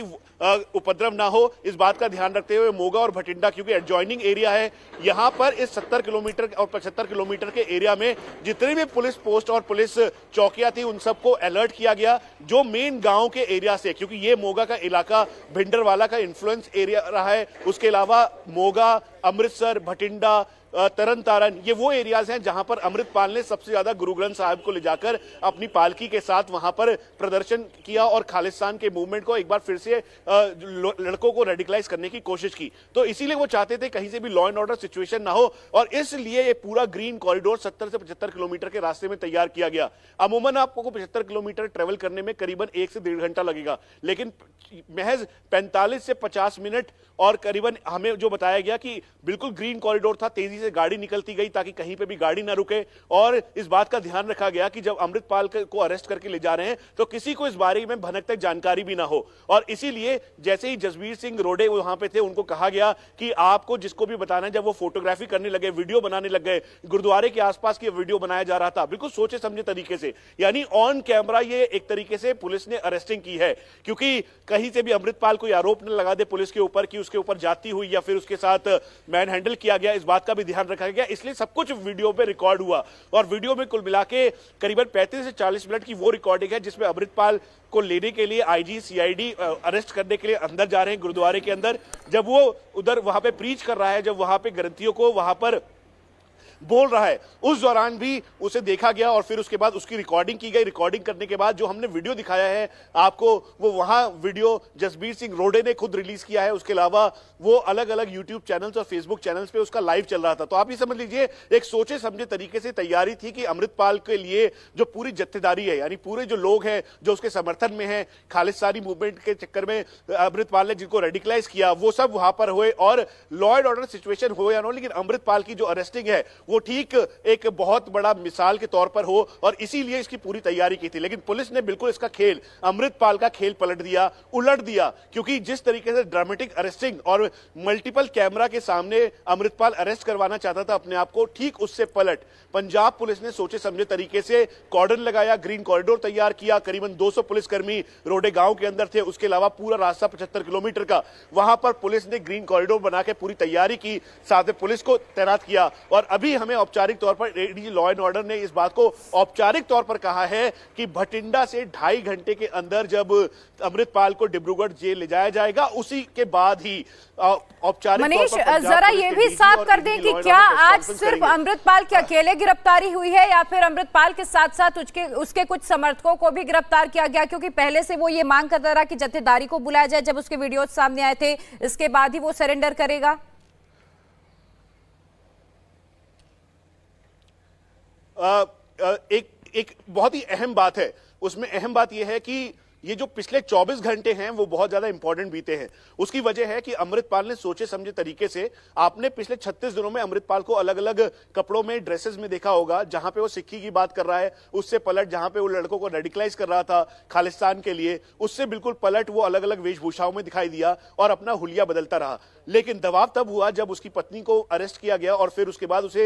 उपद्रव ना हो इस बात का ध्यान रखते हुए मोगा और भटिंडा क्योंकि एडजॉइनिंग एरिया है यहां पर इस 70 किलोमीटर और 75 किलोमीटर के एरिया में जितने भी पुलिस पोस्ट और पुलिस चौकियां थी उन सबको अलर्ट किया गया जो मेन गांव के एरिया से क्योंकि ये मोगा का इलाका भिंडरवाला का इन्फ्लुएंस एरिया रहा है उसके अलावा मोगा अमृतसर भटिंडा तरन तारन ये वो एरियाज हैं जहां पर अमृतपाल ने सबसे ज्यादा गुरु ग्रंथ साहब को ले जाकर अपनी पालकी के साथ वहां पर प्रदर्शन किया और खालिस्तान के मूवमेंट को एक बार फिर से लड़कों को रेडिकलाइज करने की कोशिश की तो इसीलिए वो चाहते थे कहीं से भी लॉ एंड ऑर्डर सिचुएशन ना हो और इसलिए ये पूरा ग्रीन कॉरिडोर सत्तर से पचहत्तर किलोमीटर के रास्ते में तैयार किया गया अमूमन आपको पचहत्तर किलोमीटर ट्रेवल करने में करीबन एक से डेढ़ घंटा लगेगा लेकिन महज पैंतालीस से पचास मिनट और करीबन हमें जो बताया गया कि बिल्कुल ग्रीन कॉरिडोर था तेजी तेजी से गाड़ी निकलती गई ताकि कहीं पे भी गाड़ी ना रुके और इस बात का ध्यान रखा गया कि जब अमृतपाल को अरेस्ट करके ले जा रहे हैं तो किसी को इस बारे में भनक तक जानकारी भी ना हो और इसीलिए जैसे ही जसवीर सिंह रोडे वहां पे थे उनको कहा गया कि आपको जिसको भी बताना है जब वो फोटोग्राफी करने लगे वीडियो बनाने लग गए गुरुद्वारे के आसपास की वीडियो बनाया जा रहा था बिल्कुल सोचे समझे तरीके से यानी ऑन कैमरा ये एक तरीके से पुलिस ने अरेस्टिंग की है क्योंकि कहीं से भी अमृतपाल कोई आरोप न लगा दे पुलिस के ऊपर कि उसके ऊपर जाती हुई या फिर उसके साथ मैन हैंडल किया गया इस बात का भी ध्यान रखा गया इसलिए सब कुछ वीडियो में रिकॉर्ड हुआ और वीडियो में कुल मिला के करीबन पैंतीस से चालीस मिनट की वो रिकॉर्डिंग है जिसमें अमृतपाल को लेने के लिए आईजी सीआईडी अरेस्ट करने के लिए अंदर जा रहे हैं गुरुद्वारे के अंदर जब वो उधर वहां पे प्रीच कर रहा है जब वहां पे ग्रंथियों को वहां पर बोल रहा है उस दौरान भी उसे देखा गया और फिर उसके बाद उसकी रिकॉर्डिंग की गई रिकॉर्डिंग करने के बाद जो हमने वीडियो दिखाया है आपको वो वहाँ वीडियो जसबीर सिंह रोडे ने खुद रिलीज किया है उसके अलावा वो अलग अलग यूट्यूब चैनल्स और फेसबुक चैनल्स पे उसका लाइव चल रहा था तो आप ये समझ लीजिए एक सोचे समझे तरीके से तैयारी थी कि अमृतपाल के लिए जो पूरी जत्थेदारी है यानी पूरे जो लोग हैं जो उसके समर्थन में है खालिस्तानी मूवमेंट के चक्कर में अमृतपाल ने जिनको रेडिकलाइज किया वो सब वहां पर हुए और लॉ एंड ऑर्डर सिचुएशन हो या नो लेकिन अमृतपाल की जो अरेस्टिंग है वो ठीक एक बहुत बड़ा मिसाल के तौर पर हो और इसीलिए इसकी पूरी तैयारी की थी लेकिन पुलिस ने बिल्कुल इसका खेल अमृतपाल का खेल पलट दिया उलट दिया क्योंकि जिस तरीके से ड्रामेटिक अरेस्टिंग और मल्टीपल कैमरा के सामने अमृतपाल अरेस्ट करवाना चाहता था अपने आप को ठीक उससे पलट पंजाब पुलिस ने सोचे समझे तरीके से कॉर्डन लगाया ग्रीन कॉरिडोर तैयार किया करीबन सौ पुलिसकर्मी रोडे गांव के अंदर थे उसके अलावा पूरा रास्ता पचहत्तर किलोमीटर का वहां पर पुलिस ने ग्रीन कॉरिडोर बना के पूरी तैयारी की साथ में पुलिस को तैनात किया और अभी हमें औपचारिक तौर पर एडीजी लॉ एंड ऑर्डर ने इस बात को औपचारिक तौर पर कहा है कि भटिंडा से ढाई घंटे के अंदर जब अमृतपाल को डिब्रूगढ़ जेल ले जाया जाएगा उसी के बाद ही औपचारिक मनीष जरा ये भी साफ कर दें कि क्या आज सिर्फ अमृतपाल के हाँ। अकेले गिरफ्तारी हुई है या फिर अमृतपाल के साथ साथ उसके उसके कुछ समर्थकों को भी गिरफ्तार किया गया क्योंकि पहले से वो ये मांग करता रहा कि जत्थेदारी को बुलाया जाए जब उसके वीडियो सामने आए थे इसके बाद ही वो सरेंडर करेगा एक एक बहुत ही अहम बात है उसमें अहम बात यह है कि ये जो पिछले 24 घंटे हैं वो बहुत ज्यादा इंपॉर्टेंट बीते हैं उसकी वजह है कि अमृतपाल ने सोचे समझे तरीके से आपने पिछले 36 दिनों में अमृतपाल को अलग अलग कपड़ों में ड्रेसेस में देखा होगा जहां पे वो सिक्की की बात कर रहा है उससे पलट जहां पे वो लड़कों को रेडिकलाइज कर रहा था खालिस्तान के लिए उससे बिल्कुल पलट वो अलग अलग वेशभूषाओं में दिखाई दिया और अपना हुलिया बदलता रहा लेकिन दबाव तब हुआ जब उसकी पत्नी को अरेस्ट किया गया और फिर उसके बाद उसे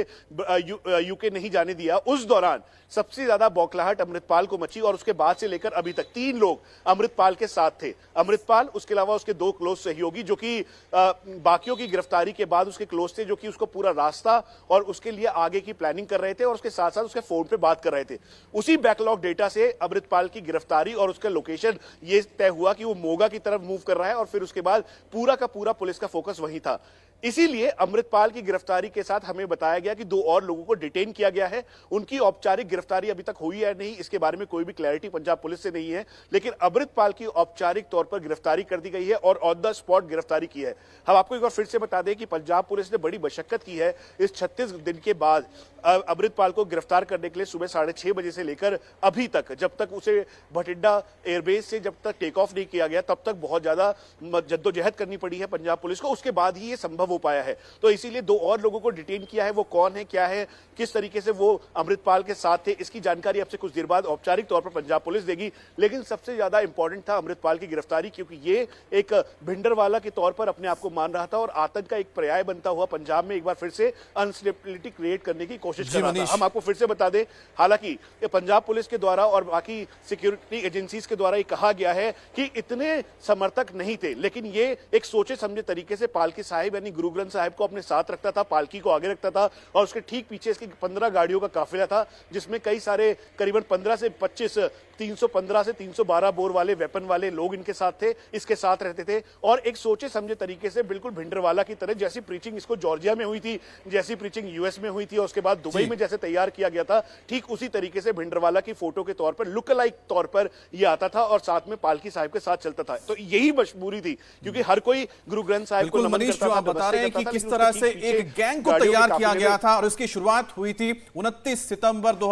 यूके नहीं जाने दिया उस दौरान सबसे ज्यादा बौखलाहट अमृतपाल को मची और उसके बाद से लेकर अभी तक तीन लोग अमृतपाल के साथ थे अमृतपाल उसके अलावा उसके दो क्लोज सहयोगी जो कि बाकियों की गिरफ्तारी के बाद उसके क्लोज थे जो कि उसको पूरा रास्ता और उसके लिए आगे की प्लानिंग कर रहे थे और उसके साथ साथ उसके फोन पर बात कर रहे थे उसी बैकलॉग डेटा से अमृतपाल की गिरफ्तारी और उसका लोकेशन ये तय हुआ कि वो मोगा की तरफ मूव कर रहा है और फिर उसके बाद पूरा का पूरा पुलिस का फोकस वही था इसीलिए अमृतपाल की गिरफ्तारी के साथ हमें बताया गया कि दो और लोगों को डिटेन किया गया है उनकी औपचारिक गिरफ्तारी अभी तक हुई है नहीं इसके बारे में कोई भी क्लैरिटी पंजाब पुलिस से नहीं है लेकिन अमृतपाल की औपचारिक तौर पर गिरफ्तारी कर दी गई है और ऑन द स्पॉट गिरफ्तारी की है हम आपको एक बार फिर से बता दें कि पंजाब पुलिस ने बड़ी मशक्कत की है इस छत्तीस दिन के बाद अमृतपाल को गिरफ्तार करने के लिए सुबह साढ़े छह बजे से लेकर अभी तक जब तक उसे भटिंडा एयरबेस से जब तक टेक ऑफ नहीं किया गया तब तक बहुत ज्यादा जद्दोजहद करनी पड़ी है पंजाब पुलिस को उसके बाद ही ये संभव हो पाया है तो इसीलिए दो और लोगों को डिटेन किया है वो कौन है क्या है किस तरीके से वो अमृतपाल के साथ थे इसकी जानकारी आपसे कुछ देर बाद औपचारिक तौर पर पंजाब पुलिस देगी लेकिन सबसे ज्यादा इंपॉर्टेंट था अमृतपाल की गिरफ्तारी क्योंकि ये एक भिंडर के तौर पर अपने आप को मान रहा था और आतंक का एक पर्याय बनता हुआ पंजाब में एक बार फिर से अनस्टेबिलिटी क्रिएट करने की कोशिश कर रहा था हम आपको फिर से बता दें हालांकि पंजाब पुलिस के द्वारा और बाकी सिक्योरिटी एजेंसी के द्वारा ये कहा गया है कि इतने समर्थक नहीं थे लेकिन ये एक सोचे समझे तरीके से पालकी साहिब यानी गुरु ग्रंथ साहिब को अपने साथ रखता था पालकी को आगे रखता था और उसके ठीक पीछे इसकी पंद्रह गाड़ियों का काफिला था जिसमें कई सारे करीबन पंद्रह से पच्चीस 315 से 312 बोर वाले वेपन वाले लोग इनके साथ थे इसके साथ रहते थे और एक सोचे समझे तरीके से बिल्कुल भिंडरवाला की तरह जैसी प्रीचिंग इसको जॉर्जिया में हुई थी जैसी प्रीचिंग यूएस में हुई थी और उसके बाद दुबई में जैसे तैयार किया गया था ठीक उसी तरीके से भिंडरवाला की फोटो के तौर पर लुक लाइक तौर पर यह आता था और साथ में पालकी साहब के साथ चलता था तो यही मजबूरी थी क्योंकि हर कोई गुरु ग्रंथ साहब को मनीष जो आप बता रहे हैं कि किस तरह से एक गैंग को तैयार किया गया था और इसकी शुरुआत हुई थी उनतीस सितंबर दो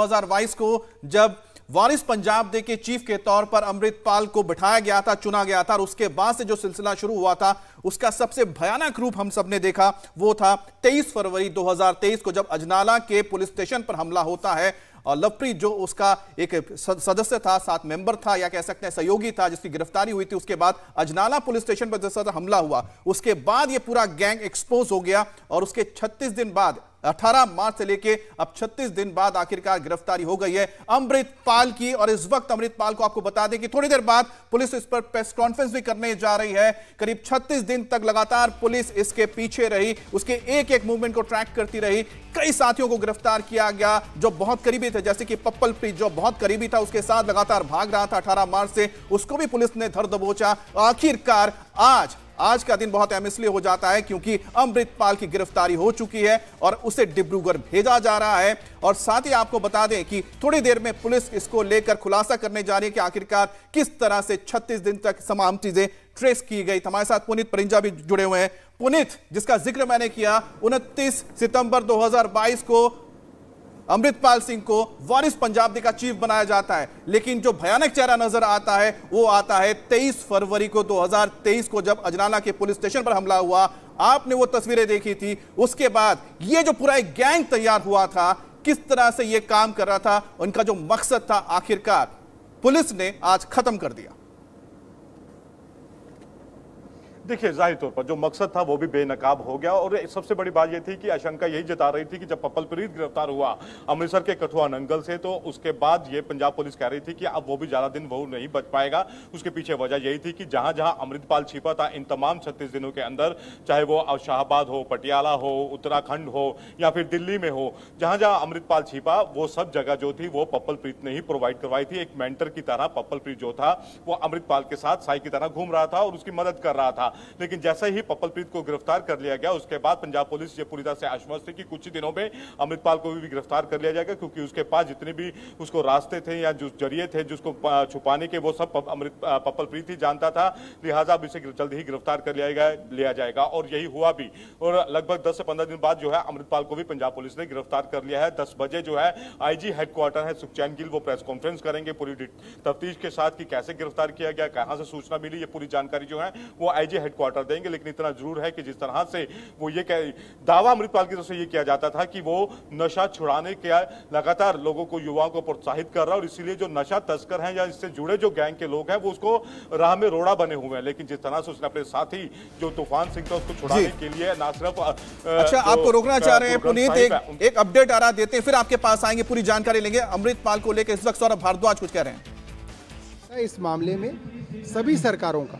को जब वारिस पंजाब दे के चीफ के तौर पर अमृतपाल को बिठाया गया था चुना गया था और उसके बाद से जो सिलसिला शुरू हुआ था उसका सबसे भयानक रूप हम सब ने देखा वो था 23 फरवरी 2023 को जब अजनाला के पुलिस स्टेशन पर हमला होता है और लवप्रीत जो उसका एक सदस्य था साथ मेंबर था या कह सकते हैं सहयोगी था जिसकी गिरफ्तारी हुई थी उसके बाद अजनाला पुलिस स्टेशन पर जैसा हमला हुआ उसके बाद ये पूरा गैंग एक्सपोज हो गया और उसके 36 दिन बाद 18 मार्च से लेके अब 36 दिन बाद आखिरकार गिरफ्तारी हो गई है अमृतपाल की और इस वक्त अमृतपाल को आपको बता दें कि थोड़ी देर बाद पुलिस इस पर प्रेस कॉन्फ्रेंस भी करने जा रही है करीब 36 दिन तक लगातार पुलिस इसके पीछे रही उसके एक एक मूवमेंट को ट्रैक करती रही कई साथियों को गिरफ्तार किया गया जो बहुत करीबी थे जैसे कि पप्पल प्रीत जो बहुत करीबी था उसके साथ लगातार भाग रहा था अठारह मार्च से उसको भी पुलिस ने धर दबोचा आखिरकार आज आज का दिन बहुत अहम इसलिए हो जाता है क्योंकि अमृतपाल की गिरफ्तारी हो चुकी है और उसे डिब्रूगढ़ भेजा जा रहा है और साथ ही आपको बता दें कि थोड़ी देर में पुलिस इसको लेकर खुलासा करने जा रही है कि आखिरकार किस तरह से 36 दिन तक तमाम चीजें ट्रेस की गई हमारे साथ पुनित परिंजा भी जुड़े हुए हैं पुनित जिसका जिक्र मैंने किया उनतीस सितंबर दो को अमृतपाल सिंह को वारिस पंजाब का चीफ बनाया जाता है लेकिन जो भयानक चेहरा नजर आता है वो आता है 23 फरवरी को 2023 को जब अजनाला के पुलिस स्टेशन पर हमला हुआ आपने वो तस्वीरें देखी थी उसके बाद ये जो पूरा एक गैंग तैयार हुआ था किस तरह से ये काम कर रहा था उनका जो मकसद था आखिरकार पुलिस ने आज खत्म कर दिया देखिए जाहिर तौर पर जो मकसद था वो भी बेनकाब हो गया और सबसे बड़ी बात ये थी कि आशंका यही जता रही थी कि जब पप्पल प्रीत गिरफ्तार हुआ अमृतसर के कठुआ नंगल से तो उसके बाद ये पंजाब पुलिस कह रही थी कि अब वो भी ज़्यादा दिन वो नहीं बच पाएगा उसके पीछे वजह यही थी कि जहाँ जहाँ अमृतपाल छिपा था इन तमाम छत्तीस दिनों के अंदर चाहे वो शाहबाद हो पटियाला हो उत्तराखंड हो या फिर दिल्ली में हो जहाँ जहाँ अमृतपाल छिपा वो सब जगह जो थी वो पप्पल प्रीत ने ही प्रोवाइड करवाई थी एक मेंटर की तरह पप्पल प्रीत जो था वो अमृतपाल के साथ साई की तरह घूम रहा था और उसकी मदद कर रहा था लेकिन जैसे ही पप्पलप्रीत को गिरफ्तार कर लिया गया उसके बाद पंजाब पुलिस ये पूरी तरह से आश्वस्त है कि कुछ ही दिनों में अमृतपाल को भी गिरफ्तार कर लिया जाएगा क्योंकि उसके पास जितने भी उसको रास्ते थे या जो जरिए थे जिसको छुपाने के वो सब अमृत पपलप्रीत ही जानता था लिहाजा अब इसे जल्द ही गिरफ्तार कर लिया लिया जाएगा और यही हुआ भी और लगभग दस से पंद्रह दिन बाद जो है अमृतपाल को भी पंजाब पुलिस ने गिरफ्तार कर लिया है दस बजे जो है आईजी हेडक्वार्टर है सुखचैन गिल वो प्रेस कॉन्फ्रेंस करेंगे पूरी तफ्तीश के साथ कि कैसे गिरफ्तार किया गया कहां से सूचना मिली ये पूरी जानकारी जो है वो आईजी हेडक्वार्टर देंगे लेकिन इतना जरूर है कि जिस तरह से वो ये कह दावा अमृतपाल की तरफ से ये किया जाता था कि वो नशा छुड़ाने के लगातार लोगों को युवाओं को प्रोत्साहित कर रहा है और इसीलिए जो नशा तस्कर हैं या इससे जुड़े जो गैंग के लोग हैं वो उसको राह में रोड़ा बने हुए हैं लेकिन जिस तरह से उसने अपने साथी जो तूफान सिंह था उसको छुड़ाने के लिए ना सिर्फ अच्छा तो, आपको रोकना चाह रहे हैं तो पुनीत एक, एक अपडेट आ रहा देते हैं फिर आपके पास आएंगे पूरी जानकारी लेंगे अमृतपाल को लेकर इस वक्त सौरभ भारद्वाज कुछ कह रहे हैं इस मामले में सभी सरकारों का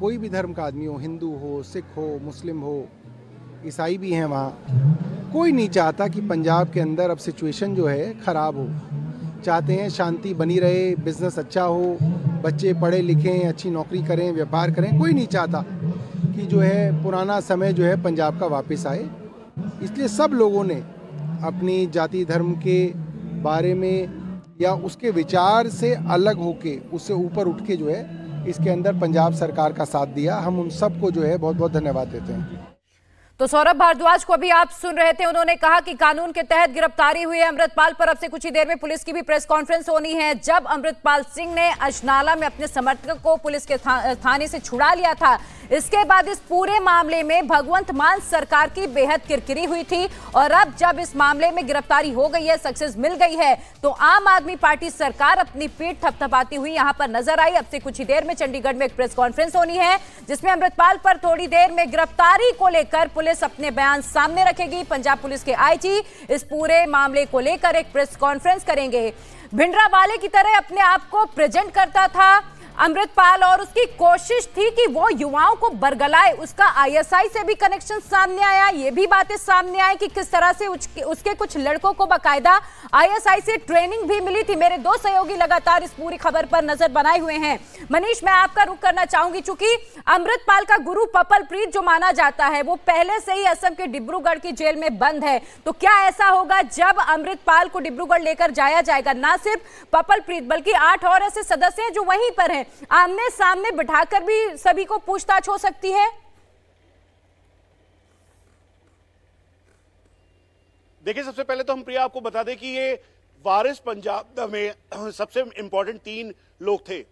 कोई भी धर्म का आदमी हो हिंदू हो सिख हो मुस्लिम हो ईसाई भी हैं वहाँ कोई नहीं चाहता कि पंजाब के अंदर अब सिचुएशन जो है ख़राब हो चाहते हैं शांति बनी रहे बिजनेस अच्छा हो बच्चे पढ़े लिखें अच्छी नौकरी करें व्यापार करें कोई नहीं चाहता कि जो है पुराना समय जो है पंजाब का वापस आए इसलिए सब लोगों ने अपनी जाति धर्म के बारे में या उसके विचार से अलग होके उससे ऊपर उठ के जो है इसके अंदर पंजाब सरकार का साथ दिया हम उन सबको जो है बहुत बहुत धन्यवाद देते हैं तो सौरभ भारद्वाज को भी आप सुन रहे थे उन्होंने कहा कि कानून के तहत गिरफ्तारी हुई है अमृतपाल पर अब से कुछ ही देर में पुलिस की भी प्रेस कॉन्फ्रेंस होनी है जब अमृतपाल सिंह ने अजनाला में अपने समर्थकों को पुलिस के थाने से छुड़ा लिया था इसके बाद इस पूरे मामले में भगवंत मान सरकार की बेहद किरकिरी हुई थी और अब जब इस मामले में गिरफ्तारी हो गई है सक्सेस मिल गई है तो आम आदमी पार्टी सरकार अपनी पीठ थपथपाती हुई यहां पर नजर आई अब से कुछ ही देर में चंडीगढ़ में एक प्रेस कॉन्फ्रेंस होनी है जिसमें अमृतपाल पर थोड़ी देर में गिरफ्तारी को लेकर पुलिस अपने बयान सामने रखेगी पंजाब पुलिस के आईजी इस पूरे मामले को लेकर एक प्रेस कॉन्फ्रेंस करेंगे भिंडरा वाले की तरह अपने आप को प्रेजेंट करता था अमृतपाल और उसकी कोशिश थी कि वो युवाओं को बरगलाए उसका आईएसआई से भी कनेक्शन सामने आया ये भी बातें सामने आई कि किस तरह से उसके कुछ लड़कों को बाकायदा आईएसआई से ट्रेनिंग भी मिली थी मेरे दो सहयोगी लगातार इस पूरी खबर पर नजर बनाए हुए हैं मनीष मैं आपका रुख करना चाहूंगी चूंकि अमृतपाल का गुरु पपल प्रीत जो माना जाता है वो पहले से ही असम के डिब्रूगढ़ की जेल में बंद है तो क्या ऐसा होगा जब अमृतपाल को डिब्रूगढ़ लेकर जाया जाएगा ना सिर्फ पपल प्रीत बल्कि आठ और ऐसे सदस्य हैं जो वहीं पर हैं आमने सामने बिठाकर भी सभी को पूछताछ हो सकती है देखिए सबसे पहले तो हम प्रिया आपको बता दें कि ये वारिस पंजाब में सबसे इंपॉर्टेंट तीन लोग थे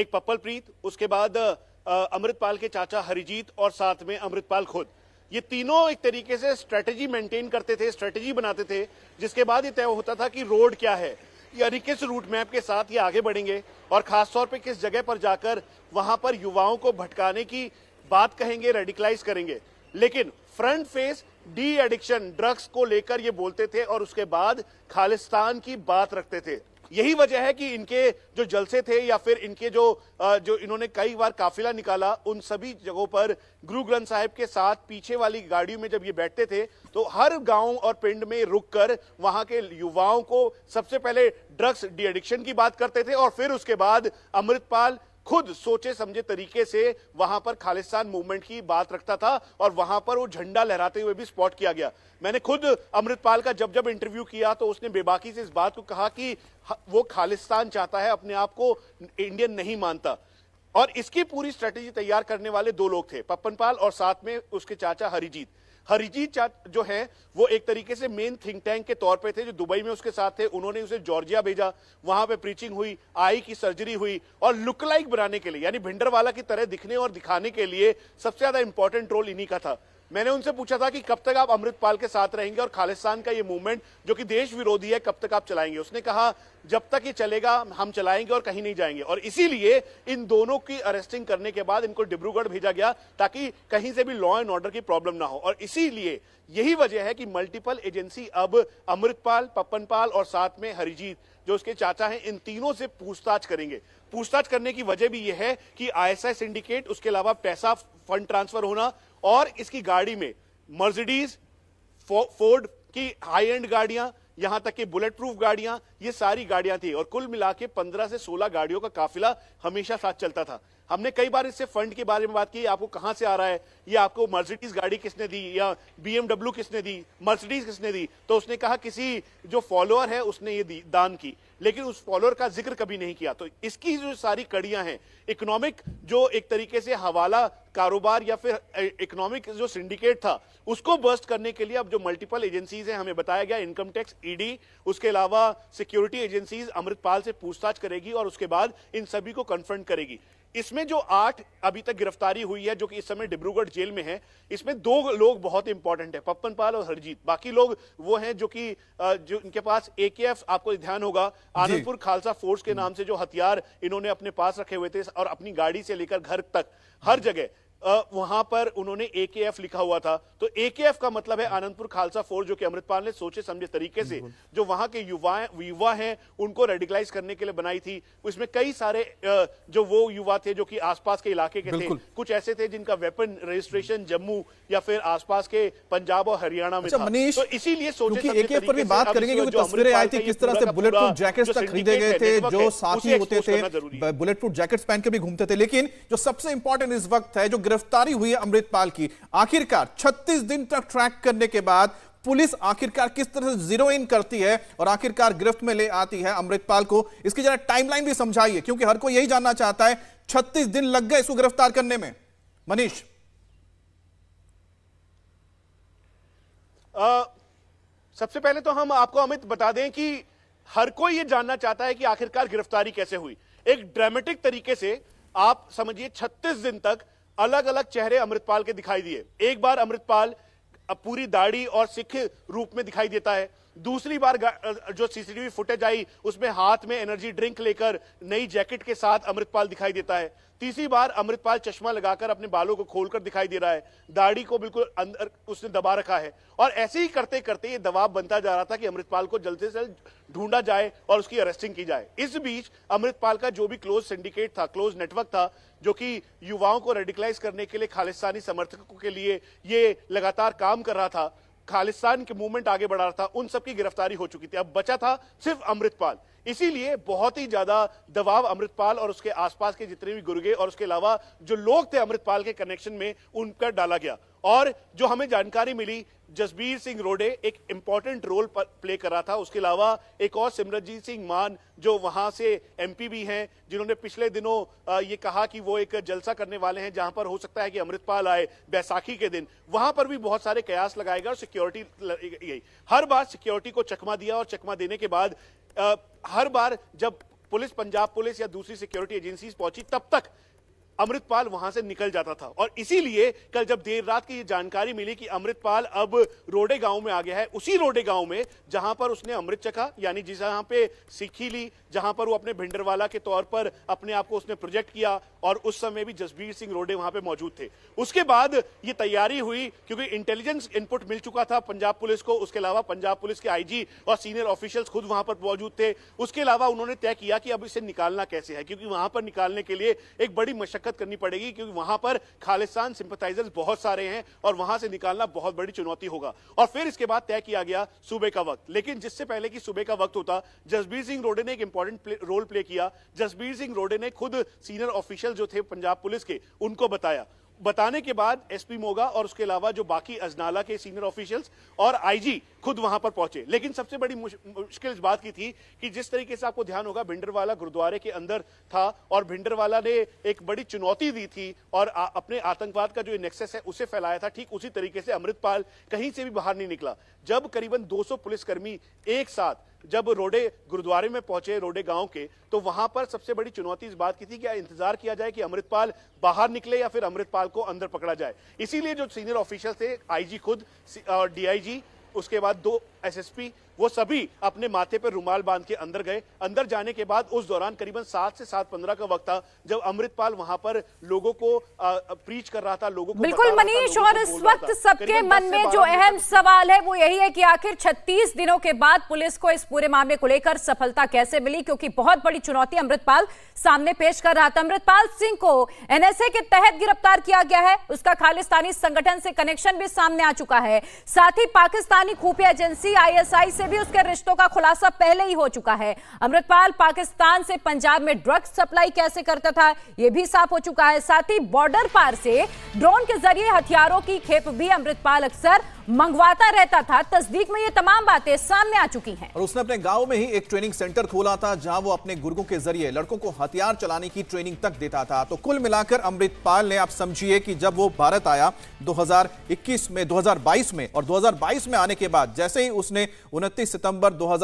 एक पप्पल प्रीत उसके बाद अमृतपाल के चाचा हरिजीत और साथ में अमृतपाल खुद ये तीनों एक तरीके से स्ट्रेटेजी मेंटेन करते थे स्ट्रेटेजी बनाते थे जिसके बाद ये तय होता था कि रोड क्या है यानी किस रूट मैप के साथ ये आगे बढ़ेंगे और खासतौर पर किस जगह पर जाकर वहां पर युवाओं को भटकाने की बात कहेंगे रेडिकलाइज करेंगे लेकिन front face de addiction drugs को लेकर ये बोलते थे और उसके बाद खालिस्तान की बात रखते थे यही वजह है कि इनके जो जलसे थे या फिर इनके जो जो इन्होंने कई बार काफिला निकाला उन सभी जगहों पर गुरु ग्रंथ साहिब के साथ पीछे वाली गाड़ियों में जब ये बैठते थे तो हर गांव और पिंड में रुककर वहां के युवाओं को सबसे पहले ड्रग्स डी एडिक्शन की बात करते थे और फिर उसके बाद अमृतपाल खुद सोचे समझे तरीके से वहां पर खालिस्तान मूवमेंट की बात रखता था और वहां पर वो झंडा लहराते हुए भी स्पॉट किया गया मैंने खुद अमृतपाल का जब जब इंटरव्यू किया तो उसने बेबाकी से इस बात को कहा कि वो खालिस्तान चाहता है अपने आप को इंडियन नहीं मानता और इसकी पूरी स्ट्रेटेजी तैयार करने वाले दो लोग थे पप्पन पाल और साथ में उसके चाचा हरिजीत हरिजीत जो है वो एक तरीके से मेन थिंक टैंक के तौर पे थे जो दुबई में उसके साथ थे उन्होंने उसे जॉर्जिया भेजा वहां पे प्रीचिंग हुई आई की सर्जरी हुई और लुक लाइक बनाने के लिए यानी भिंडरवाला की तरह दिखने और दिखाने के लिए सबसे ज्यादा इंपॉर्टेंट रोल इन्हीं का था मैंने उनसे पूछा था कि कब तक आप अमृतपाल के साथ रहेंगे और खालिस्तान का ये मूवमेंट जो कि देश विरोधी है कब तक आप चलाएंगे उसने कहा जब तक ये चलेगा हम चलाएंगे और कहीं नहीं जाएंगे और इसीलिए इन दोनों की अरेस्टिंग करने के बाद इनको डिब्रूगढ़ भेजा गया ताकि कहीं से भी लॉ एंड ऑर्डर की प्रॉब्लम ना हो और इसीलिए यही वजह है कि मल्टीपल एजेंसी अब अमृतपाल पप्पनपाल और साथ में हरिजीत जो उसके चाचा हैं इन तीनों से पूछताछ करेंगे पूछताछ करने की वजह भी यह है कि आईएसआई सिंडिकेट उसके अलावा पैसा फंड ट्रांसफर होना और इसकी गाड़ी में मर्सिडीज फो, फोर्ड की हाई एंड गाड़ियां यहां तक कि बुलेट प्रूफ गाड़ियां ये सारी गाड़ियां थी और कुल मिला के पंद्रह से सोलह गाड़ियों का काफिला हमेशा साथ चलता था हमने कई बार इससे फंड के बारे में बात की आपको कहां से आ रहा है या आपको मर्सिडीज गाड़ी किसने दी या बीएमडब्ल्यू किसने दी मर्सिडीज किसने दी तो उसने कहा किसी जो फॉलोअर है उसने ये दी, दान की लेकिन उस फॉलोअर का जिक्र कभी नहीं किया तो इसकी जो सारी कड़ियां हैं इकोनॉमिक जो एक तरीके से हवाला कारोबार या फिर इकोनॉमिक जो सिंडिकेट था उसको बस्ट करने के लिए अब जो मल्टीपल एजेंसीज हैं हमें बताया गया इनकम टैक्स ईडी उसके अलावा सिक्योरिटी एजेंसीज अमृतपाल से पूछताछ करेगी और उसके बाद इन सभी को कन्फर्म करेगी इसमें जो आठ अभी तक गिरफ्तारी हुई है जो कि इस समय डिब्रूगढ़ जेल में है इसमें दो लोग बहुत इंपॉर्टेंट है पप्पन पाल और हरजीत बाकी लोग वो हैं जो कि जो इनके पास एफ आपको ध्यान होगा आनंदपुर खालसा फोर्स के हम्म। नाम से जो हथियार इन्होंने अपने पास रखे हुए थे और अपनी गाड़ी से लेकर घर तक हर जगह वहां पर उन्होंने एकेएफ लिखा हुआ था तो एकेएफ का मतलब है आनंदपुर खालसा फोर्स जो कि अमृतपाल ने सोचे समझे तरीके से जो वहां के युवा युवा हैं उनको रेडिकलाइज करने के लिए बनाई थी उसमें कई सारे जो वो युवा थे जो कि आसपास के इलाके के थे कुछ ऐसे थे जिनका वेपन रजिस्ट्रेशन जम्मू या फिर आसपास के पंजाब और हरियाणा में अच्छा, था तो इसीलिए सोचे पर भी बात करेंगे क्योंकि तस्वीरें आई थी किस तरह से बुलेट प्रूफ जैकेट तक खरीदे गए थे जो साथी होते थे बुलेट प्रूफ जैकेट पहन के भी घूमते थे लेकिन जो सबसे इंपॉर्टेंट इस वक्त है जो गिरफ्तारी हुई अमृतपाल की आखिरकार 36 दिन तक ट्रैक करने के बाद पुलिस आखिरकार किस तरह से जीरो इन करती है और आखिरकार गिरफ्त में ले आती है अमृतपाल को इसकी जरा टाइमलाइन भी समझाइए क्योंकि हर कोई यही जानना चाहता है छत्तीस दिन लग गए इसको गिरफ्तार करने में मनीष सबसे पहले तो हम आपको अमित बता दें कि हर कोई ये जानना चाहता है कि आखिरकार गिरफ्तारी कैसे हुई एक ड्रामेटिक तरीके से आप समझिए 36 दिन तक अलग अलग चेहरे अमृतपाल के दिखाई दिए एक बार अमृतपाल पूरी दाढ़ी और सिख रूप में दिखाई देता है दूसरी बार जो सीसीटीवी फुटेज आई उसमें हाथ में एनर्जी ड्रिंक लेकर नई जैकेट के साथ अमृतपाल दिखाई देता है तीसरी बार अमृतपाल चश्मा लगाकर अपने बालों को खोलकर दिखाई दे रहा है दाढ़ी को बिल्कुल अंदर उसने दबा रखा है और ऐसे ही करते करते ये दबाव बनता जा रहा था कि अमृतपाल को जल्द से जल्द ढूंढा जाए और उसकी अरेस्टिंग की जाए इस बीच अमृतपाल का जो भी क्लोज सिंडिकेट था क्लोज नेटवर्क था जो कि युवाओं को रेडिकलाइज करने के लिए खालिस्तानी समर्थकों के लिए ये लगातार काम कर रहा था खालिस्तान के मूवमेंट आगे बढ़ा रहा था उन सबकी गिरफ्तारी हो चुकी थी अब बचा था सिर्फ अमृतपाल इसीलिए बहुत ही ज्यादा दबाव अमृतपाल और उसके आसपास के जितने भी गुर्गे और उसके अलावा जो लोग थे अमृतपाल के कनेक्शन में उन पर डाला गया और जो हमें जानकारी मिली जसबीर सिंह रोडे एक इम्पॉर्टेंट रोल प्ले कर रहा था उसके अलावा एक और सिमरजीत सिंह मान जो वहां से एमपी भी हैं जिन्होंने पिछले दिनों ये कहा कि वो एक जलसा करने वाले हैं जहां पर हो सकता है कि अमृतपाल आए बैसाखी के दिन वहां पर भी बहुत सारे कयास लगाए गए और सिक्योरिटी गई हर बार सिक्योरिटी को चकमा दिया और चकमा देने के बाद हर बार जब पुलिस पंजाब पुलिस या दूसरी सिक्योरिटी एजेंसी पहुंची तब तक अमृतपाल वहां से निकल जाता था और इसीलिए कल जब देर रात की ये जानकारी मिली कि अमृतपाल अब रोडे गांव में आ गया है उसी रोडे गांव में जहां पर उसने अमृत चखा यानी जिस जहां पे सीखी ली जहां पर वो अपने भिंडरवाला के तौर पर अपने आप को उसने प्रोजेक्ट किया और उस समय भी जसबीर सिंह रोडे वहां पे मौजूद थे उसके बाद ये तैयारी हुई क्योंकि इंटेलिजेंस इनपुट मिल चुका था पंजाब पुलिस को उसके अलावा पंजाब पुलिस के आईजी और सीनियर ऑफिशियल्स खुद वहां पर मौजूद थे उसके अलावा उन्होंने तय किया कि अब इसे निकालना कैसे है क्योंकि वहां पर निकालने के लिए एक बड़ी मशक्कत करनी पड़ेगी क्योंकि वहां पर खालिस्तान सिंपथाइजर्स बहुत सारे हैं और वहां से निकालना बहुत बड़ी चुनौती होगा और फिर इसके बाद तय किया गया सुबह का वक्त लेकिन जिससे पहले कि सुबह का वक्त होता जसबीर सिंह रोडे ने एक इंपॉर्टेंट रोल प्ले किया जसबीर सिंह रोडे ने खुद सीनियर ऑफिशियल जो थे पंजाब पुलिस के उनको बताया बताने के बाद एसपी मोगा और उसके अलावा जो बाकी अजनाला के सीनियर ऑफिशियल्स और आईजी खुद वहां पर पहुंचे लेकिन सबसे बड़ी मुश्किल इस बात की थी कि जिस तरीके से आपको ध्यान होगा भिंडरवाला गुरुद्वारे के अंदर था और भिंडरवाला ने एक बड़ी चुनौती दी थी और आ, अपने आतंकवाद का जो नेक्सेस है उसे फैलाया था ठीक उसी तरीके से अमृतपाल कहीं से भी बाहर नहीं निकला जब करीबन दो पुलिसकर्मी एक साथ जब रोडे गुरुद्वारे में पहुंचे रोडे गांव के तो वहां पर सबसे बड़ी चुनौती इस बात की थी कि इंतजार किया जाए कि अमृतपाल बाहर निकले या फिर अमृतपाल को अंदर पकड़ा जाए इसीलिए जो सीनियर ऑफिशियल थे आईजी खुद डीआईजी उसके बाद दो एसएसपी वो सभी अपने माथे पर रुमाल बांध के अंदर गए अंदर जाने के बाद उस दौरान करीबन सात से सात पंद्रह का वक्त था जब अमृतपाल वहां पर लोगों को प्रीच कर रहा था लोगों को बिल्कुल मनीष और इस वक्त सबके मन में जो अहम सवाल है वो यही है कि आखिर छत्तीस दिनों के बाद पुलिस को इस पूरे मामले को लेकर सफलता कैसे मिली क्योंकि बहुत बड़ी चुनौती अमृतपाल सामने पेश कर रहा था अमृतपाल सिंह को एनएसए के तहत गिरफ्तार किया गया है उसका खालिस्तानी संगठन से कनेक्शन भी सामने आ चुका है साथ ही पाकिस्तानी खुफिया एजेंसी दिल्ली आईएसआई से भी उसके रिश्तों का खुलासा पहले ही हो चुका है अमृतपाल पाकिस्तान से पंजाब में ड्रग्स सप्लाई कैसे करता था यह भी साफ हो चुका है साथ ही बॉर्डर पार से ड्रोन के जरिए हथियारों की खेप भी अमृतपाल अक्सर मंगवाता रहता था तस्दीक में ये तमाम बातें सामने आ चुकी हैं और उसने अपने गांव में ही एक ट्रेनिंग सेंटर खोला था जहां वो अपने गुर्गों के जरिए लड़कों को हथियार चलाने की ट्रेनिंग तक देता था तो कुल मिलाकर अमृतपाल ने आप समझिए कि जब वो भारत आया 2021 में 2022 में और 2022 में आने के बाद जैसे ही उसने उनतीस सितंबर दो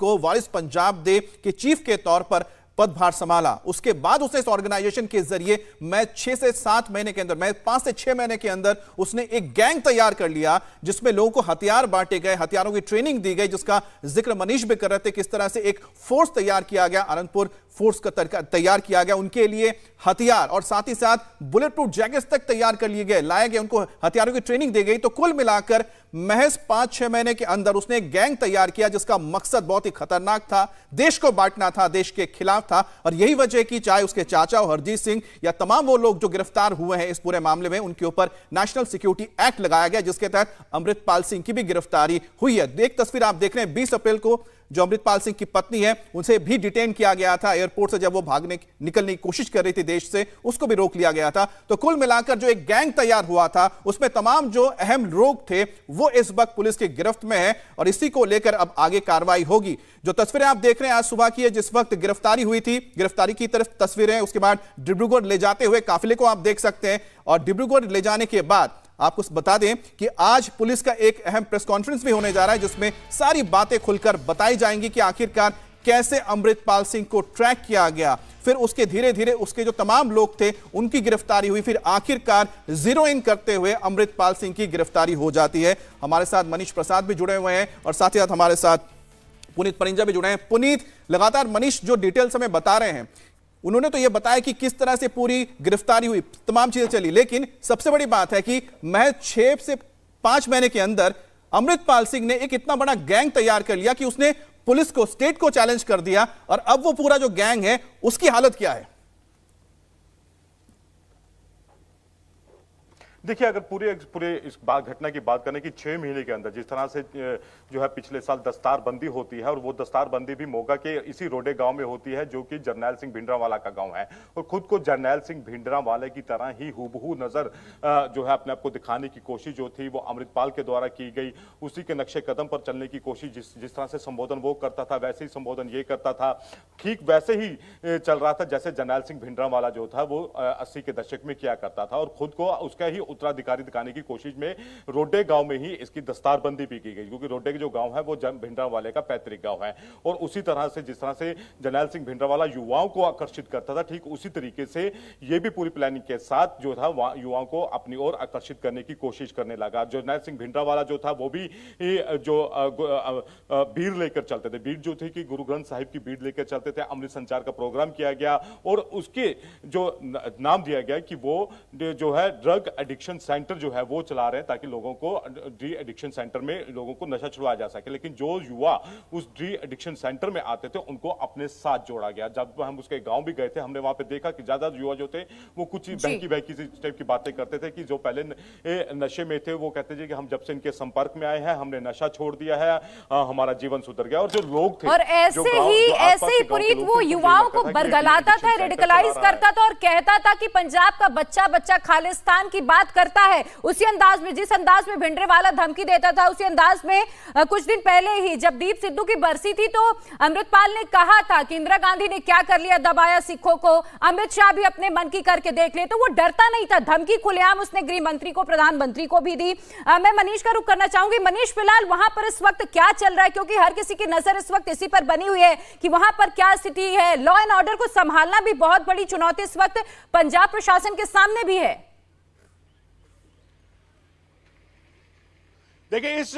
को वारिस पंजाब दे के चीफ के तौर पर पदभार संभाला उसके बाद उसने इस ऑर्गेनाइजेशन के जरिए मैं छह से सात महीने के अंदर मैं पांच से छह महीने के अंदर उसने एक गैंग तैयार कर लिया जिसमें लोगों को हथियार बांटे गए हथियारों की ट्रेनिंग दी गई जिसका जिक्र मनीष भी कर रहे थे किस तरह से एक फोर्स तैयार किया गया आनंदपुर फोर्स का तैयार किया गया उनके लिए हथियार और साथ ही साथ बुलेट प्रूफ जैकेट तक तैयार कर लिए गए लाए गए उनको हथियारों की ट्रेनिंग दी गई तो कुल मिलाकर महज पांच छह महीने के अंदर उसने गैंग तैयार किया जिसका मकसद बहुत ही खतरनाक था देश को बांटना था देश के खिलाफ था और यही वजह की चाहे उसके चाचा हरजीत सिंह या तमाम वो लोग जो गिरफ्तार हुए हैं इस पूरे मामले में उनके ऊपर नेशनल सिक्योरिटी एक्ट लगाया गया जिसके तहत अमृतपाल सिंह की भी गिरफ्तारी हुई है एक तस्वीर आप देख रहे हैं बीस अप्रैल को जो अमृतपाल सिंह की पत्नी है उनसे भी डिटेन किया गया था एयरपोर्ट से जब वो भागने निकलने की कोशिश कर रही थी देश से उसको भी रोक लिया गया था तो कुल मिलाकर जो एक गैंग तैयार हुआ था उसमें तमाम जो अहम लोग थे वो इस वक्त पुलिस की गिरफ्त में है और इसी को लेकर अब आगे कार्रवाई होगी जो तस्वीरें आप देख रहे हैं आज सुबह की है जिस वक्त गिरफ्तारी हुई थी गिरफ्तारी की तरफ तस्वीरें उसके बाद डिब्रूगढ़ ले जाते हुए काफिले को आप देख सकते हैं और डिब्रूगढ़ ले जाने के बाद आपको बता दें कि आज पुलिस का एक अहम प्रेस कॉन्फ्रेंस भी होने जा रहा है जिसमें सारी बातें खुलकर बताई जाएंगी कि आखिरकार कैसे अमृतपाल सिंह को ट्रैक किया गया फिर उसके धीरे धीरे उसके जो तमाम लोग थे उनकी गिरफ्तारी हुई फिर आखिरकार जीरो इन करते हुए अमृतपाल सिंह की गिरफ्तारी हो जाती है हमारे साथ मनीष प्रसाद भी जुड़े हुए हैं और साथ ही साथ हमारे साथ पुनीत परिंजा भी जुड़े हैं पुनीत लगातार मनीष जो डिटेल्स हमें बता रहे हैं उन्होंने तो यह बताया कि किस तरह से पूरी गिरफ्तारी हुई तमाम चीजें चली लेकिन सबसे बड़ी बात है कि महज छह से पांच महीने के अंदर अमृतपाल सिंह ने एक इतना बड़ा गैंग तैयार कर लिया कि उसने पुलिस को स्टेट को चैलेंज कर दिया और अब वो पूरा जो गैंग है उसकी हालत क्या है देखिए अगर पूरे पूरे इस बात घटना की बात करें कि छः महीने के अंदर जिस तरह से जो है पिछले साल दस्तार बंदी होती है और वो दस्तार बंदी भी मोगा के इसी रोडे गांव में होती है जो कि जरनैल सिंह भिंडरावाला का गांव है और खुद को जरनैल सिंह भिंडरावाले की तरह ही हुबहू नज़र जो है अपने आप को दिखाने की कोशिश जो थी वो अमृतपाल के द्वारा की गई उसी के नक्शे कदम पर चलने की कोशिश जिस जिस तरह से संबोधन वो करता था वैसे ही संबोधन ये करता था ठीक वैसे ही चल रहा था जैसे जरनैल सिंह भिंडरावाला जो था वो अस्सी के दशक में किया करता था और खुद को उसका ही उत्तराधिकारी दिखाने की कोशिश में रोडे गांव में ही इसकी दस्तारबंदी भी की गई क्योंकि रोडे के जो गांव है वो भिंडरावाले का पैतृक गांव है और उसी तरह से जिस तरह से जनैल सिंह भिंडरावाला युवाओं को आकर्षित करता था ठीक उसी तरीके से ये भी पूरी प्लानिंग के साथ जो था युवाओं को अपनी ओर आकर्षित करने की कोशिश करने लगा जनैल सिंह भिंडरावाला जो था वो भी जो भीड़ लेकर चलते थे भीड़ जो थी कि गुरु ग्रंथ साहिब की भीड़ लेकर चलते थे अमृत संचार का प्रोग्राम किया गया और उसके जो नाम दिया गया कि वो जो है ड्रग एडिक्ट एडिक्शन सेंटर जो है वो चला रहे हैं ताकि लोगों को ड्री एडिक्शन सेंटर में लोगों को नशा छुड़वाया जा सके लेकिन जो युवा उस ड्री एडिक्शन सेंटर में आते थे उनको अपने साथ जोड़ा गया जब हम उसके गाँव भी गए थे हमने वहां पे देखा कि ज्यादा युवा जो थे वो कुछ बहकी बहकी टाइप की बातें करते थे कि जो पहले नशे में थे वो कहते थे कि हम जब से इनके संपर्क में आए हैं हमने नशा छोड़ दिया है हमारा जीवन सुधर गया और जो लोग थे और ऐसे ही ऐसे ही पुनीत वो युवाओं को बरगलाता था रेडिकलाइज करता था और कहता था कि पंजाब का बच्चा बच्चा खालिस्तान की बात बात करता है उसी अंदाज में जिस अंदाज में भिंडरे वाला धमकी देता था उसी अंदाज में कुछ दिन पहले ही जब दीप सिद्धू की बरसी थी तो अमृतपाल ने कहा था कि इंदिरा गांधी ने क्या कर लिया दबाया सिखों को अमित शाह भी अपने मन की करके देख ले तो वो डरता नहीं था धमकी खुलेआम उसने गृह मंत्री को प्रधानमंत्री को भी दी मैं मनीष का रुख करना चाहूंगी मनीष फिलहाल वहां पर इस वक्त क्या चल रहा है क्योंकि हर किसी की नजर इस वक्त इसी पर बनी हुई है कि वहां पर क्या स्थिति है लॉ एंड ऑर्डर को संभालना भी बहुत बड़ी चुनौती इस वक्त पंजाब प्रशासन के सामने भी है देखिए इस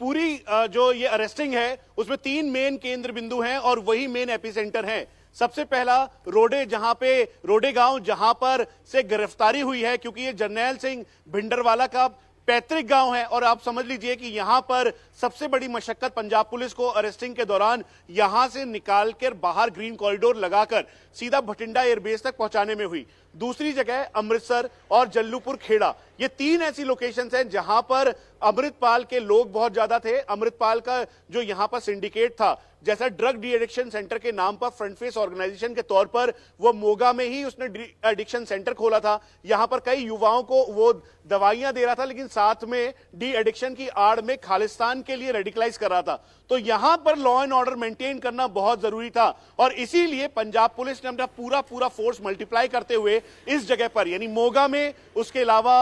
पूरी जो ये अरेस्टिंग है उसमें तीन मेन केंद्र बिंदु हैं और वही मेन एपिसेंटर हैं सबसे पहला रोडे जहां पे रोडे गांव जहां पर से गिरफ्तारी हुई है क्योंकि ये जर्नैल सिंह भिंडरवाला का पैतृक गांव है और आप समझ लीजिए कि यहां पर सबसे बड़ी मशक्कत पंजाब पुलिस को अरेस्टिंग के दौरान यहां से निकालकर बाहर ग्रीन कॉरिडोर लगाकर सीधा भटिंडा एयरबेस तक पहुंचाने में हुई दूसरी जगह अमृतसर और जल्लूपुर खेड़ा ये तीन ऐसी लोकेशन हैं जहां पर अमृतपाल के लोग बहुत ज्यादा थे अमृतपाल का जो यहां पर सिंडिकेट था जैसा ड्रग डी एडिक्शन सेंटर के नाम पर फ्रंट फेस ऑर्गेनाइजेशन के तौर पर वो मोगा में ही उसने एडिक्शन सेंटर खोला था यहां पर कई युवाओं को वो दवाइयां दे रहा था लेकिन साथ में डी एडिक्शन की आड़ में खालिस्तान के लिए रेडिकलाइज कर रहा था तो यहां पर लॉ एंड ऑर्डर मेंटेन करना बहुत जरूरी था और इसीलिए पंजाब पुलिस ने अपना पूरा पूरा फोर्स मल्टीप्लाई करते हुए इस जगह पर यानी मोगा में उसके अलावा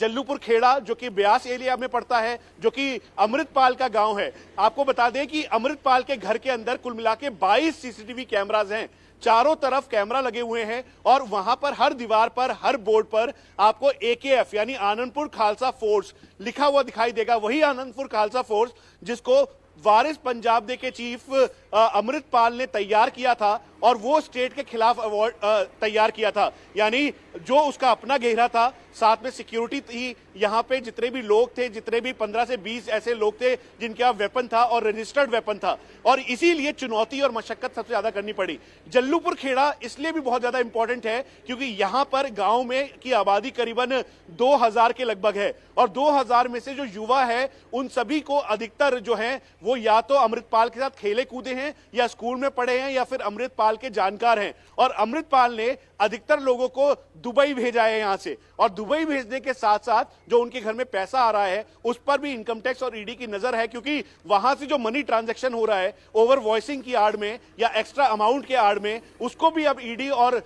जल्लूपुर खेड़ा जो कि ब्यास एरिया में पड़ता है जो कि अमृतपाल का गांव है आपको बता दें कि अमृतपाल के घर के अंदर कुल मिला के बाईस सीसीटीवी कैमराज हैं चारों तरफ कैमरा लगे हुए हैं और वहां पर हर दीवार पर हर बोर्ड पर आपको एकेएफ यानी आनंदपुर खालसा फोर्स लिखा हुआ दिखाई देगा वही आनंदपुर खालसा फोर्स जिसको वारिस पंजाब दे के चीफ अमृतपाल ने तैयार किया था और वो स्टेट के खिलाफ अवार्ड तैयार किया था यानी जो उसका अपना गहरा था साथ में सिक्योरिटी थी यहाँ पे जितने भी लोग थे जितने भी 15 से 20 ऐसे लोग थे जिनके यहाँ वेपन था और रजिस्टर्ड वेपन था और इसीलिए चुनौती और मशक्कत सबसे ज्यादा करनी पड़ी जल्लूपुर खेड़ा इसलिए भी बहुत ज्यादा इंपॉर्टेंट है क्योंकि यहाँ पर गाँव में की आबादी करीबन दो के लगभग है और दो में से जो युवा है उन सभी को अधिकतर जो है वो या तो अमृतपाल के साथ खेले कूदे हैं या स्कूल में पढ़े हैं या फिर अमृतपाल अमृतपाल के जानकार हैं और अमृतपाल ने अधिकतर लोगों को दुबई भेजा है यहाँ से और दुबई भेजने के साथ साथ जो उनके घर में पैसा आ रहा है उस पर भी इनकम टैक्स और ईडी e की नजर है क्योंकि वहां से जो मनी ट्रांजेक्शन हो रहा है ओवर वॉइसिंग की आड़ में या एक्स्ट्रा अमाउंट के आड़ में उसको भी अब ईडी e और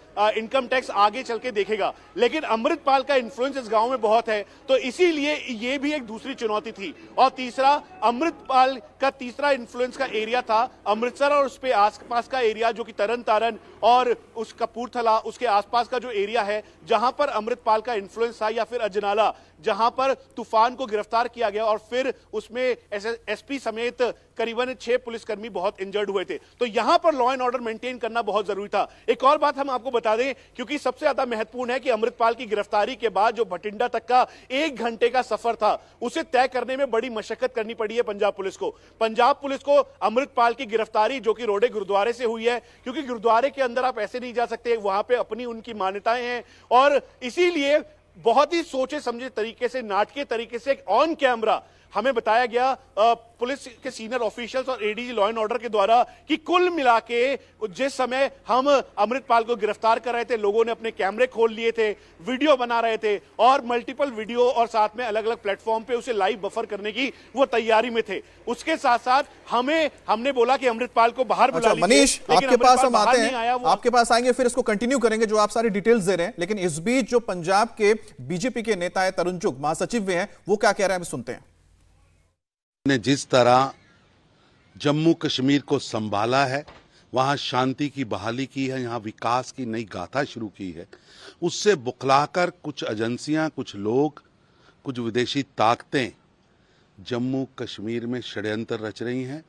इनकम टैक्स आगे चल के देखेगा लेकिन अमृतपाल का इन्फ्लुएंस इस गाँव में बहुत है तो इसीलिए ये भी एक दूसरी चुनौती थी और तीसरा अमृतपाल का तीसरा इन्फ्लुएंस का एरिया था अमृतसर और उस पर आस का एरिया जो कि तरफ तरन तारन और उस कपूरथला उसके आसपास का जो एरिया है जहां पर अमृतपाल का इन्फ्लुएंस था या फिर अजनाला जहां पर तूफान को गिरफ्तार किया गया और फिर उसमें एसपी समेत करीबन छह पुलिसकर्मी बहुत इंजर्ड हुए थे तो यहां पर लॉ एंड ऑर्डर मेंटेन करना बहुत जरूरी था एक और बात हम आपको बता दें क्योंकि सबसे ज्यादा महत्वपूर्ण है कि अमृतपाल की गिरफ्तारी के बाद जो भटिंडा तक का एक घंटे का सफर था उसे तय करने में बड़ी मशक्कत करनी पड़ी है पंजाब पुलिस को पंजाब पुलिस को अमृतपाल की गिरफ्तारी जो कि रोडे गुरुद्वारे से हुई है क्योंकि गुरुद्वारे के अंदर आप ऐसे नहीं जा सकते वहां पर अपनी उनकी मान्यताएं हैं और इसीलिए बहुत ही सोचे समझे तरीके से नाटकीय तरीके से ऑन कैमरा हमें बताया गया पुलिस के सीनियर ऑफिशियल्स और एडीजी लॉ एंड ऑर्डर के द्वारा कि कुल मिला के जिस समय हम अमृतपाल को गिरफ्तार कर रहे थे लोगों ने अपने कैमरे खोल लिए थे वीडियो बना रहे थे और मल्टीपल वीडियो और साथ में अलग अलग प्लेटफॉर्म पे उसे लाइव बफर करने की वो तैयारी में थे उसके साथ साथ हमें हमने बोला कि अमृतपाल को बाहर बुला अच्छा, मनीष आपके पास हम आते हैं आपके पास आएंगे फिर इसको कंटिन्यू करेंगे जो आप सारी डिटेल्स दे रहे हैं लेकिन इस बीच जो पंजाब के बीजेपी के नेता है तरुण चुग महासचिव भी हैं वो क्या कह रहे हैं हम सुनते हैं ने जिस तरह जम्मू कश्मीर को संभाला है वहाँ शांति की बहाली की है यहाँ विकास की नई गाथा शुरू की है उससे बुखलाकर कुछ एजेंसियाँ कुछ लोग कुछ विदेशी ताकतें जम्मू कश्मीर में षड्यंत्र रच रही हैं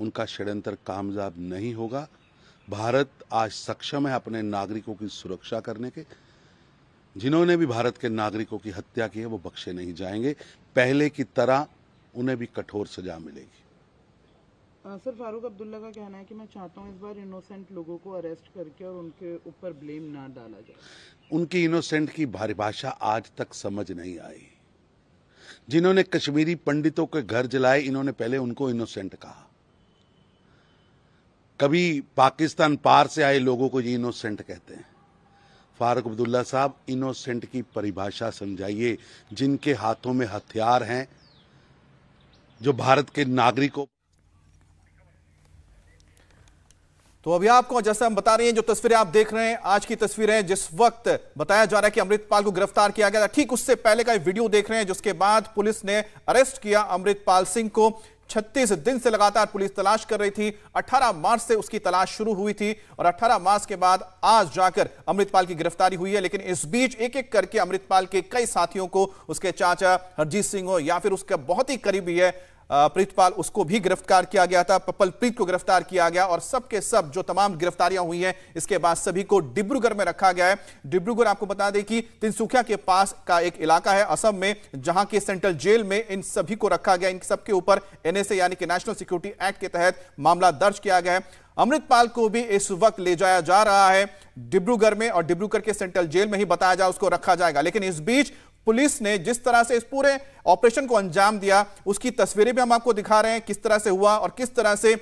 उनका षड्यंत्र कामयाब नहीं होगा भारत आज सक्षम है अपने नागरिकों की सुरक्षा करने के जिन्होंने भी भारत के नागरिकों की हत्या की है वो बख्शे नहीं जाएंगे पहले की तरह उन्हें भी कठोर सजा मिलेगी आ, सर फारूक अब्दुल्ला का कहना है कि मैं चाहता हूं इस बार इनोसेंट लोगों को अरेस्ट करके और उनके ऊपर ब्लेम ना डाला जाए उनकी इनोसेंट की भाषा आज तक समझ नहीं आई जिन्होंने कश्मीरी पंडितों के घर जलाए इन्होंने पहले उनको इनोसेंट कहा कभी पाकिस्तान पार से आए लोगों को ये इनोसेंट कहते हैं फारूक अब्दुल्ला साहब इनोसेंट की परिभाषा समझाइए जिनके हाथों में हथियार हैं जो भारत के नागरिकों तो अभी आपको जैसे हम बता रहे हैं जो तस्वीरें आप देख रहे हैं आज की तस्वीरें जिस वक्त बताया जा रहा है कि अमृतपाल को गिरफ्तार किया गया था ठीक उससे पहले का वीडियो देख रहे हैं जिसके बाद पुलिस ने अरेस्ट किया अमृतपाल सिंह को छत्तीस दिन से लगातार पुलिस तलाश कर रही थी 18 मार्च से उसकी तलाश शुरू हुई थी और 18 मार्च के बाद आज जाकर अमृतपाल की गिरफ्तारी हुई है लेकिन इस बीच एक एक करके अमृतपाल के कई साथियों को उसके चाचा हरजीत सिंह हो या फिर उसका बहुत ही करीबी है प्रीतपाल उसको भी गिरफ्तार किया गया था प्रीत को गिरफ्तार किया गया और सबके सब जो तमाम गिरफ्तारियां हुई हैं इसके बाद सभी को डिब्रूगढ़ में रखा गया है डिब्रूगढ़ आपको बता दें कि तिनसुखिया के पास का एक इलाका है असम में जहां के सेंट्रल जेल में इन सभी को रखा गया इन सबके ऊपर एनएसए यानी कि नेशनल सिक्योरिटी एक्ट के तहत मामला दर्ज किया गया है अमृतपाल को भी इस वक्त ले जाया जा रहा है डिब्रूगढ़ में और डिब्रूगढ़ के सेंट्रल जेल में ही बताया जा उसको रखा जाएगा लेकिन इस बीच पुलिस ने जिस तरह से इस पूरे ऑपरेशन को अंजाम दिया उसकी तस्वीरें भी हम आपको दिखा रहे हैं किस तरह से हुआ और किस तरह से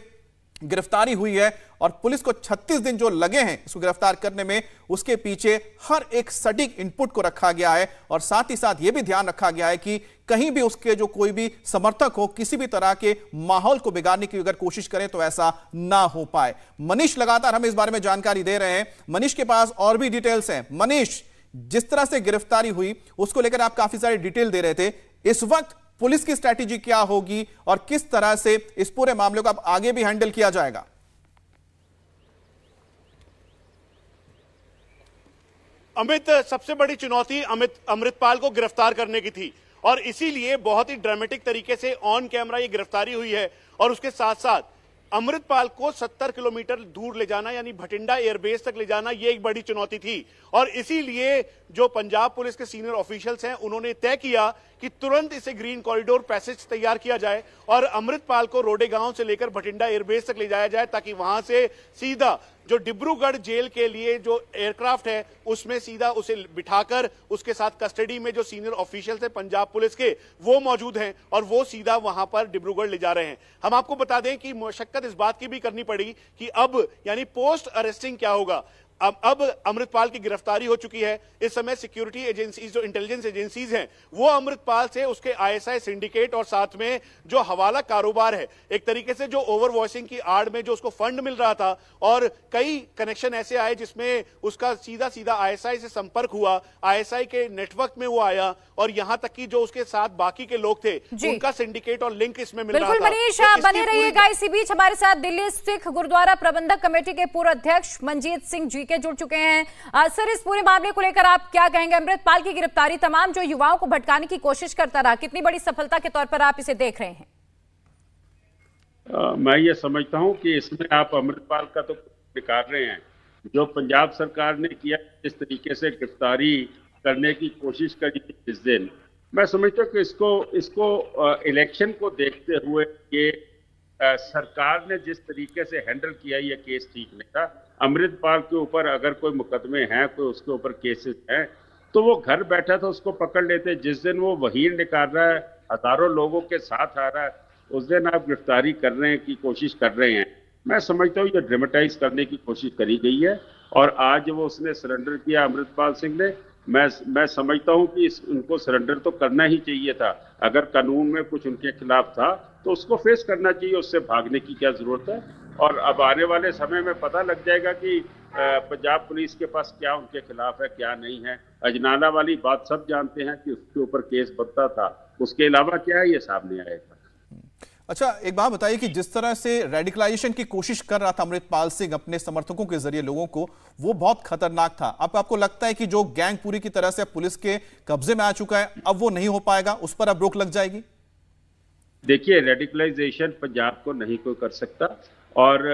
गिरफ्तारी हुई है और पुलिस को 36 दिन जो लगे हैं इसको गिरफ्तार करने में उसके पीछे हर एक सटीक इनपुट को रखा गया है और साथ ही साथ यह भी ध्यान रखा गया है कि कहीं भी उसके जो कोई भी समर्थक हो किसी भी तरह के माहौल को बिगाड़ने की अगर कोशिश करें तो ऐसा ना हो पाए मनीष लगातार हम इस बारे में जानकारी दे रहे हैं मनीष के पास और भी डिटेल्स हैं मनीष जिस तरह से गिरफ्तारी हुई उसको लेकर आप काफी सारी डिटेल दे रहे थे इस वक्त पुलिस की स्ट्रैटेजी क्या होगी और किस तरह से इस पूरे मामले को आप आगे भी हैंडल किया जाएगा अमित सबसे बड़ी चुनौती अमित अमृतपाल को गिरफ्तार करने की थी और इसीलिए बहुत ही ड्रामेटिक तरीके से ऑन कैमरा ये गिरफ्तारी हुई है और उसके साथ साथ अमृतपाल को 70 किलोमीटर दूर ले जाना यानी भटिंडा एयरबेस तक ले जाना यह एक बड़ी चुनौती थी और इसीलिए जो पंजाब पुलिस के सीनियर ऑफिशियल्स हैं उन्होंने तय किया कि तुरंत इसे ग्रीन कॉरिडोर पैसेज तैयार किया जाए और अमृतपाल को रोडेगांव से लेकर भटिंडा एयरबेस तक ले जाया जाए ताकि वहां से सीधा जो डिब्रूगढ़ जेल के लिए जो एयरक्राफ्ट है उसमें सीधा उसे बिठाकर उसके साथ कस्टडी में जो सीनियर ऑफिशियल्स हैं पंजाब पुलिस के वो मौजूद हैं और वो सीधा वहां पर डिब्रूगढ़ ले जा रहे हैं हम आपको बता दें कि मशक्कत इस बात की भी करनी पड़ी कि अब यानी पोस्ट अरेस्टिंग क्या होगा अब अब अमृतपाल की गिरफ्तारी हो चुकी है इस समय सिक्योरिटी एजेंसीज जो इंटेलिजेंस एजेंसीज हैं वो अमृतपाल से उसके आईएसआई सिंडिकेट और साथ में जो हवाला कारोबार है एक तरीके से जो ओवर की आड़ में जो उसको फंड मिल रहा था और कई कनेक्शन ऐसे आए जिसमें उसका सीधा सीधा आईएसआई से संपर्क हुआ आईएसआई के नेटवर्क में वो आया और यहाँ तक की जो उसके साथ बाकी के लोग थे उनका सिंडिकेट और लिंक इसमें मिल रहा था मनीष तो बने रहिएगा इसी बीच हमारे साथ दिल्ली सिख गुरुद्वारा प्रबंधक कमेटी के पूर्व अध्यक्ष मंजीत सिंह जी ठीक जुड़ चुके हैं सर इस पूरे मामले को लेकर आप क्या कहेंगे अमृतपाल की गिरफ्तारी तमाम जो युवाओं को भटकाने की कोशिश करता रहा कितनी बड़ी सफलता के तौर पर आप इसे देख रहे हैं आ, मैं ये समझता हूँ कि इसमें आप अमृतपाल का तो निकाल रहे हैं जो पंजाब सरकार ने किया जिस तरीके से गिरफ्तारी करने की कोशिश करी इस दिन मैं समझता हूँ कि इसको इसको इलेक्शन को देखते हुए ये आ, सरकार ने जिस तरीके से हैंडल किया ये केस ठीक नहीं था अमृतपाल के ऊपर अगर कोई मुकदमे हैं कोई उसके ऊपर केसेस हैं तो वो घर बैठा था उसको पकड़ लेते जिस दिन वो वही निकाल रहा है हजारों लोगों के साथ आ रहा है उस दिन आप गिरफ्तारी करने की कोशिश कर रहे हैं मैं समझता हूँ ये ड्रेमेटाइज करने की कोशिश करी गई है और आज वो उसने सरेंडर किया अमृतपाल सिंह ने मैं मैं समझता हूं कि इस उनको सरेंडर तो करना ही चाहिए था अगर कानून में कुछ उनके खिलाफ था तो उसको फेस करना चाहिए उससे भागने की क्या ज़रूरत है और अब आने वाले समय में पता लग जाएगा कि पंजाब पुलिस के पास क्या उनके खिलाफ है क्या नहीं है अजनाला वाली बात सब जानते हैं कि उसके ऊपर केस बनता था उसके अलावा क्या है ये सामने आएगा अच्छा एक बात बताइए कि जिस तरह से रेडिकलाइजेशन की कोशिश कर रहा था अमृतपाल सिंह अपने समर्थकों के जरिए लोगों को वो बहुत खतरनाक था अब आपको लगता है कि जो गैंग पूरी की तरह से पुलिस के कब्जे में आ चुका है अब वो नहीं हो पाएगा उस पर अब रोक लग जाएगी देखिए रेडिकलाइजेशन पंजाब को नहीं कोई कर सकता और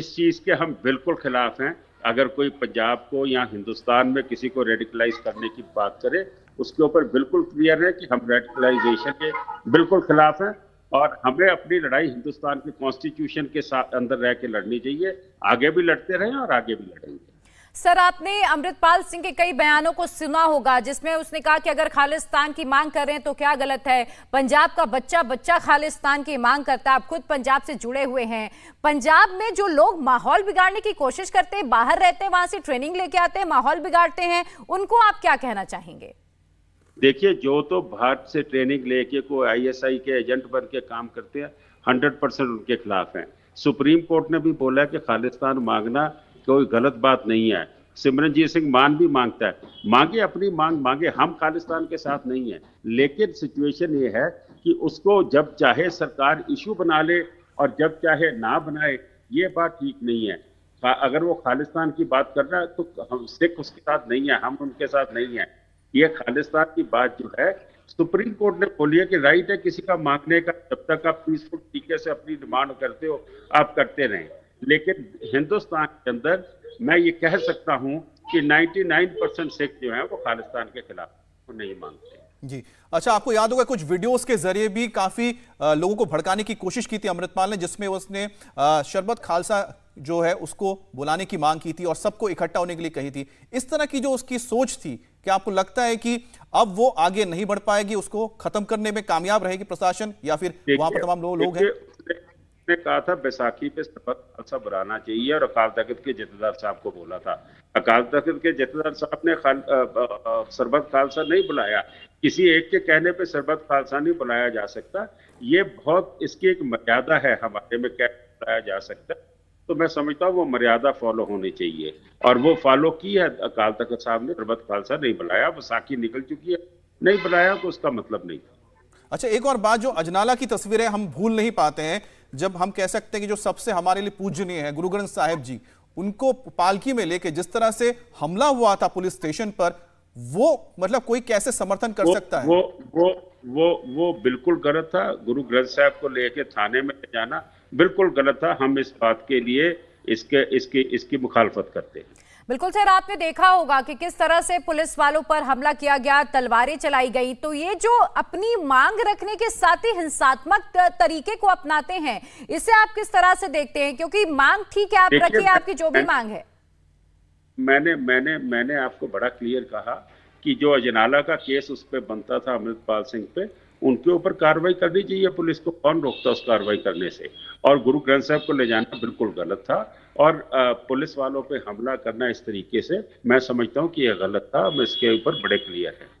इस चीज़ के हम बिल्कुल खिलाफ हैं अगर कोई पंजाब को या हिंदुस्तान में किसी को रेडिकलाइज करने की बात करे उसके ऊपर बिल्कुल क्लियर है कि हम रेडिकलाइजेशन के बिल्कुल खिलाफ हैं और हमें अपनी लड़ाई हिंदुस्तान के कॉन्स्टिट्यूशन के साथ अंदर रह के लड़नी चाहिए आगे भी लड़ते रहे और आगे भी लड़ेंगे सर आपने अमृतपाल सिंह के कई बयानों को सुना होगा जिसमें उसने कहा कि अगर खालिस्तान की मांग कर रहे हैं तो क्या गलत है पंजाब का बच्चा बच्चा खालिस्तान की मांग करता है आप खुद पंजाब से जुड़े हुए हैं पंजाब में जो लोग माहौल बिगाड़ने की कोशिश करते हैं बाहर रहते हैं वहां से ट्रेनिंग लेके आते हैं माहौल बिगाड़ते हैं उनको आप क्या कहना चाहेंगे देखिए जो तो भारत से ट्रेनिंग लेके कोई आईएसआई के एजेंट बन के काम करते हैं हंड्रेड परसेंट उनके खिलाफ हैं सुप्रीम कोर्ट ने भी बोला कि खालिस्तान मांगना कोई गलत बात नहीं है सिमरनजीत सिंह मान भी मांगता है मांगे अपनी मांग मांगे हम खालिस्तान के साथ नहीं है लेकिन सिचुएशन ये है कि उसको जब चाहे सरकार इशू बना ले और जब चाहे ना बनाए ये बात ठीक नहीं है अगर वो खालिस्तान की बात कर रहा है तो हम सिख उसके साथ नहीं है हम उनके साथ नहीं है ये खालिस्तान की बात जो है सुप्रीम कोर्ट ने बोली कि राइट है किसी का मांगने का जब तक आप पीसफुल तरीके से अपनी डिमांड करते हो आप करते रहे लेकिन हिंदुस्तान के अंदर मैं ये कह सकता हूँ कि 99 परसेंट सिख जो है वो खालिस्तान के खिलाफ नहीं मांगते जी अच्छा आपको याद होगा कुछ वीडियोस के जरिए भी काफी लोगों को भड़काने की कोशिश की थी अमृतपाल ने जिसमें उसने शरबत खालसा जो है उसको बुलाने की मांग की थी और सबको इकट्ठा होने के लिए कही थी इस तरह की जो उसकी सोच थी क्या आपको लगता है कि अब वो आगे नहीं बढ़ पाएगी उसको खत्म करने में कामयाब रहेगी प्रशासन या फिर वहां पर तमाम लोग हैं ने कहा था बैसाखी पे शपथ खालसा चाहिए और अकाल तखत के जथेदार साहब को बोला था अकाल तखत के जथेदार साहब ने सरबत खालसा नहीं बुलाया किसी एक के कहने पे सरबत खालसा नहीं बुलाया जा सकता ये बहुत इसकी एक मर्यादा है हमारे में क्या बुलाया जा सकता है तो मैं समझता हूँ वो मर्यादा फॉलो होनी चाहिए और वो फॉलो की है अकाल तख्त साहब ने प्रबत खालसा नहीं बुलाया वो साकी निकल चुकी है नहीं बुलाया तो उसका मतलब नहीं था अच्छा एक और बात जो अजनाला की तस्वीरें हम भूल नहीं पाते हैं जब हम कह सकते हैं कि जो सबसे हमारे लिए पूजनीय है गुरु ग्रंथ साहिब जी उनको पालकी में लेके जिस तरह से हमला हुआ था पुलिस स्टेशन पर वो मतलब कोई कैसे समर्थन कर वो, सकता है वो वो वो वो बिल्कुल गलत था गुरु ग्रंथ साहब को लेके थाने में जाना बिल्कुल गलत था हम इस बात के लिए इसके इसकी इसकी मुखालफत करते हैं बिल्कुल सर आपने देखा होगा कि किस तरह से पुलिस वालों पर हमला किया गया तलवारें चलाई गई तो ये जो अपनी मांग रखने के साथ ही हिंसात्मक तरीके को अपनाते हैं इसे आप किस तरह से देखते हैं क्योंकि मांग ठीक है आप रखिए आपकी जो भी मांग है मैंने मैंने मैंने आपको बड़ा क्लियर कहा कि जो अजनाला का केस उस पर बनता था अमृतपाल सिंह पे उनके ऊपर कार्रवाई करनी चाहिए पुलिस को कौन रोकता उस कार्रवाई करने से और गुरु ग्रंथ साहब को ले जाना बिल्कुल गलत था और पुलिस वालों पे हमला करना इस तरीके से मैं समझता हूँ कि यह गलत था मैं इसके ऊपर बड़े क्लियर है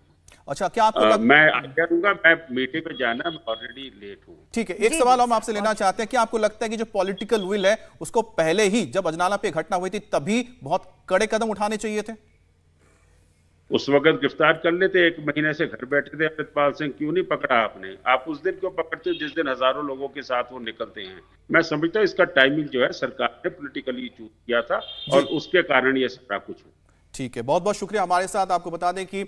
अच्छा क्या आपको लग... मैं आज्ञा मैं मीटिंग में जाना मैं ऑलरेडी लेट हूँ ठीक है एक सवाल हम आपसे लेना चाहते हैं कि आपको लगता है कि जो पॉलिटिकल विल है उसको पहले ही जब अजनाला पे घटना हुई थी तभी बहुत कड़े कदम उठाने चाहिए थे उस वक्त गिरफ्तार कर लेते एक महीने से घर बैठे थे अमृतपाल सिंह क्यों नहीं पकड़ा आपने आप उस दिन क्यों पकड़ते हो जिस दिन हजारों लोगों के साथ वो निकलते हैं मैं समझता हूँ इसका टाइमिंग जो है सरकार ने पोलिटिकली चूज किया था और उसके कारण ये सारा कुछ ठीक है बहुत बहुत शुक्रिया हमारे साथ आपको बता दें कि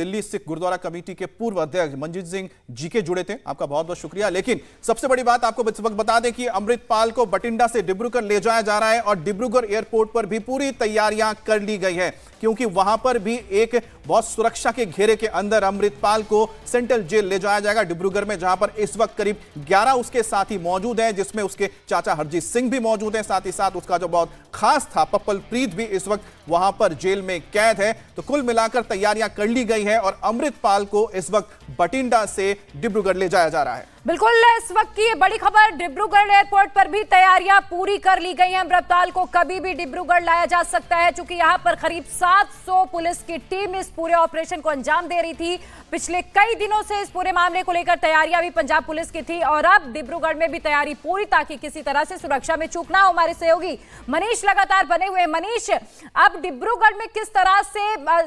दिल्ली सिख गुरुद्वारा कमेटी के पूर्व अध्यक्ष मंजीत सिंह जी के जुड़े थे आपका बहुत बहुत शुक्रिया लेकिन सबसे बड़ी बात आपको इस वक्त बता दें कि अमृतपाल को बटिंडा से डिब्रूगढ़ ले जाया जा रहा है और डिब्रूगढ़ एयरपोर्ट पर भी पूरी तैयारियां कर ली गई है क्योंकि वहां पर भी एक बहुत सुरक्षा के घेरे के अंदर अमृतपाल को सेंट्रल जेल ले जाया जाएगा डिब्रूगढ़ में जहां पर इस वक्त करीब 11 उसके साथी मौजूद हैं जिसमें उसके चाचा हरजीत सिंह भी मौजूद हैं साथ ही साथ उसका जो बहुत खास था पप्पल प्रीत भी इस वक्त वहां पर जेल में कैद है तो कुल मिलाकर तैयारियां कर ली गई है और अमृतपाल को इस वक्त बटिंडा से डिब्रूगढ़ ले जाया जा रहा है बिल्कुल इस वक्त की बड़ी खबर डिब्रूगढ़ एयरपोर्ट पर भी तैयारियां पूरी कर ली गई हैं अमृतपाल को कभी भी डिब्रूगढ़ लाया जा सकता है क्योंकि यहां पर करीब 700 पुलिस की टीम इस पूरे ऑपरेशन को अंजाम दे रही थी पिछले कई दिनों से इस पूरे मामले को लेकर तैयारियां भी पंजाब पुलिस की थी और अब डिब्रूगढ़ में भी तैयारी पूरी ताकि किसी तरह से सुरक्षा में चूक ना हो हमारे सहयोगी मनीष लगातार बने हुए मनीष अब डिब्रूगढ़ में किस तरह से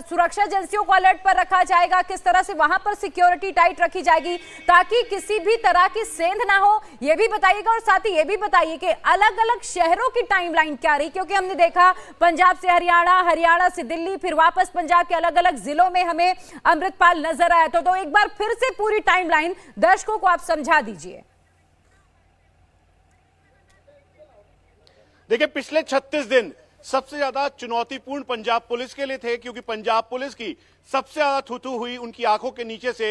सुरक्षा एजेंसियों को अलर्ट पर रखा जाएगा किस तरह से वहां पर सिक्योरिटी टाइट रखी जाएगी ताकि किसी भी तरह की सेंध ना हो यह भी बताइएगा और साथ ही यह भी बताइए कि अलग अलग शहरों की टाइमलाइन क्या रही क्योंकि हमने देखा पंजाब से हरियाणा हरियाणा से दिल्ली फिर वापस पंजाब के अलग अलग जिलों में हमें अमृतपाल नजर आया तो, तो एक बार फिर से पूरी टाइमलाइन दर्शकों को आप समझा दीजिए देखिए पिछले 36 दिन सबसे ज्यादा चुनौतीपूर्ण पंजाब पुलिस के लिए थे क्योंकि पंजाब पुलिस की सबसे ज्यादा थुथु हुई उनकी आंखों के नीचे से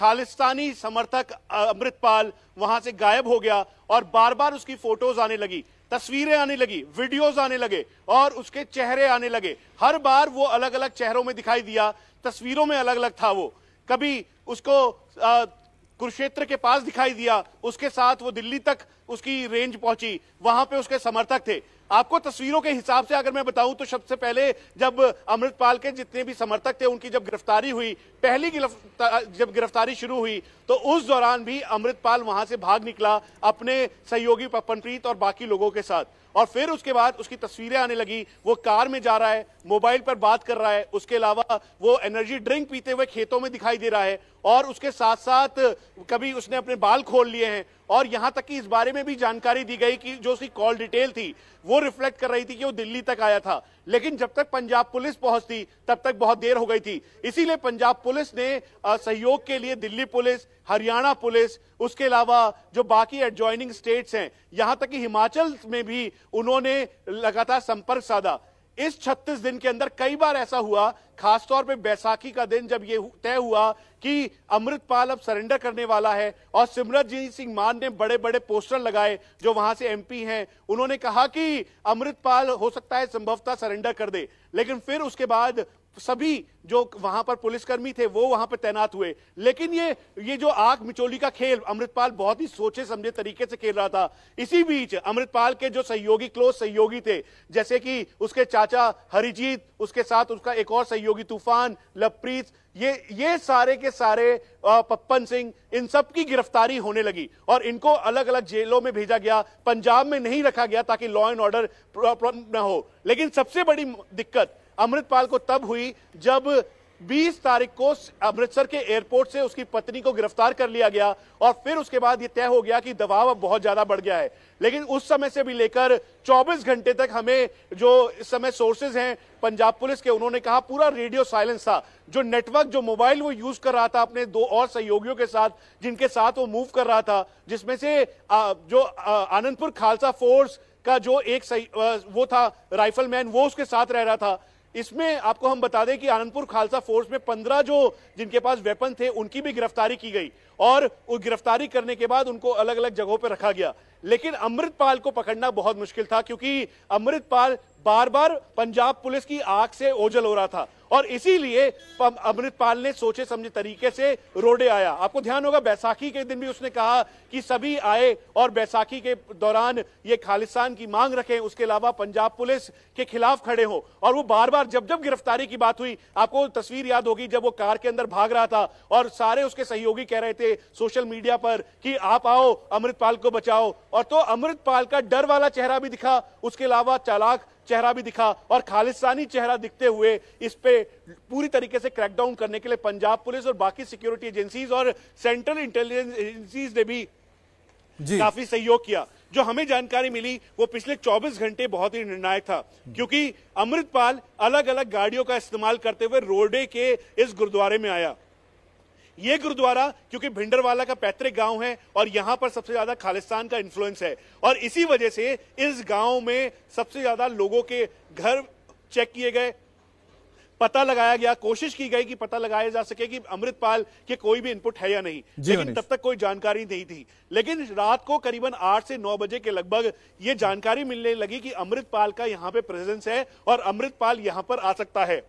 खालिस्तानी समर्थक अमृतपाल वहां से गायब हो गया और बार बार उसकी फोटोज आने लगी तस्वीरें आने लगी वीडियोज आने लगे और उसके चेहरे आने लगे हर बार वो अलग अलग चेहरों में दिखाई दिया तस्वीरों में अलग अलग था वो कभी उसको आ, कुरुक्षेत्र के पास दिखाई दिया उसके साथ वो दिल्ली तक उसकी रेंज पहुंची वहां पे उसके समर्थक थे आपको तस्वीरों के हिसाब से अगर मैं बताऊं तो सबसे पहले जब अमृतपाल के जितने भी समर्थक थे उनकी जब गिरफ्तारी हुई पहली जब गिरफ्तारी शुरू हुई तो उस दौरान भी अमृतपाल वहां से भाग निकला अपने सहयोगी पपनप्रीत और बाकी लोगों के साथ और फिर उसके बाद उसकी तस्वीरें आने लगी वो कार में जा रहा है मोबाइल पर बात कर रहा है उसके अलावा वो एनर्जी ड्रिंक पीते हुए खेतों में दिखाई दे रहा है और उसके साथ साथ कभी उसने अपने बाल खोल लिए हैं और यहां तक कि इस बारे में भी जानकारी दी गई कि जो उसकी कॉल डिटेल थी वो रिफ्लेक्ट कर रही थी कि वो दिल्ली तक आया था लेकिन जब तक पंजाब पुलिस पहुंचती तब तक बहुत देर हो गई थी इसीलिए पंजाब पुलिस ने सहयोग के लिए दिल्ली पुलिस हरियाणा पुलिस उसके अलावा जो बाकी एडजॉइनिंग स्टेट्स हैं यहां तक कि हिमाचल में भी उन्होंने लगातार संपर्क साधा इस 36 दिन के अंदर कई बार ऐसा हुआ खासतौर पे बैसाखी का दिन जब ये तय हुआ कि अमृतपाल अब सरेंडर करने वाला है और सिमरतजीत सिंह मान ने बड़े बड़े पोस्टर लगाए जो वहां से एमपी हैं उन्होंने कहा कि अमृतपाल हो सकता है संभवतः सरेंडर कर दे लेकिन फिर उसके बाद सभी जो वहां पर पुलिसकर्मी थे वो वहां पर तैनात हुए लेकिन ये ये जो आग मिचोली का खेल अमृतपाल बहुत ही सोचे समझे तरीके से खेल रहा था इसी बीच अमृतपाल के जो सहयोगी क्लोज सहयोगी थे जैसे कि उसके चाचा हरिजीत उसके साथ उसका एक और सहयोगी तूफान लवप्रीत ये ये सारे के सारे पप्पन सिंह इन सब की गिरफ्तारी होने लगी और इनको अलग अलग जेलों में भेजा गया पंजाब में नहीं रखा गया ताकि लॉ एंड ऑर्डर न हो लेकिन सबसे बड़ी दिक्कत अमृतपाल को तब हुई जब 20 तारीख को अमृतसर के एयरपोर्ट से उसकी पत्नी को गिरफ्तार कर लिया गया और फिर उसके बाद यह तय हो गया कि दबाव अब बहुत ज्यादा बढ़ गया है लेकिन उस समय से भी लेकर 24 घंटे तक हमें जो इस समय सोर्सेज हैं पंजाब पुलिस के उन्होंने कहा पूरा रेडियो साइलेंस था जो नेटवर्क जो मोबाइल वो यूज कर रहा था अपने दो और सहयोगियों के साथ जिनके साथ वो मूव कर रहा था जिसमें से जो आनंदपुर खालसा फोर्स का जो एक सही, वो था राइफलमैन वो उसके साथ रह रहा था इसमें आपको हम बता दें कि आनंदपुर खालसा फोर्स में पंद्रह जो जिनके पास वेपन थे उनकी भी गिरफ्तारी की गई और गिरफ्तारी करने के बाद उनको अलग अलग जगहों पर रखा गया लेकिन अमृतपाल को पकड़ना बहुत मुश्किल था क्योंकि अमृतपाल बार बार पंजाब पुलिस की आग से ओझल हो रहा था और इसीलिए अमृतपाल ने सोचे समझे तरीके से रोडे आया आपको ध्यान होगा बैसाखी के दिन भी उसने कहा कि सभी आए और बैसाखी के दौरान ये खालिस्तान की मांग रखें उसके अलावा पंजाब पुलिस के खिलाफ खड़े हो और वो बार बार जब जब गिरफ्तारी की बात हुई आपको तस्वीर याद होगी जब वो कार के अंदर भाग रहा था और सारे उसके सहयोगी कह रहे थे सोशल मीडिया पर कि आप आओ अमृतपाल को बचाओ और तो अमृतपाल का डर वाला चेहरा भी दिखा उसके अलावा चालाक चेहरा भी दिखा और खालिस्तानी चेहरा दिखते हुए इस पे पूरी तरीके से क्रैकडाउन करने के लिए पंजाब पुलिस और बाकी सिक्योरिटी एजेंसीज और सेंट्रल इंटेलिजेंस एजेंसीज ने भी काफी सहयोग किया जो हमें जानकारी मिली वो पिछले 24 घंटे बहुत ही निर्णायक था क्योंकि अमृतपाल अलग अलग गाड़ियों का इस्तेमाल करते हुए रोडे के इस गुरुद्वारे में आया ये गुरुद्वारा क्योंकि भिंडरवाला का पैतृक गांव है और यहाँ पर सबसे ज्यादा खालिस्तान का इन्फ्लुएंस है और इसी वजह से इस गांव में सबसे ज्यादा लोगों के घर चेक किए गए पता लगाया गया कोशिश की गई कि पता लगाया जा सके कि अमृतपाल के कोई भी इनपुट है या नहीं लेकिन तब तक कोई जानकारी नहीं थी लेकिन रात को करीबन आठ से नौ बजे के लगभग ये जानकारी मिलने लगी कि अमृतपाल का यहाँ पे प्रेजेंस है और अमृतपाल यहाँ पर आ सकता है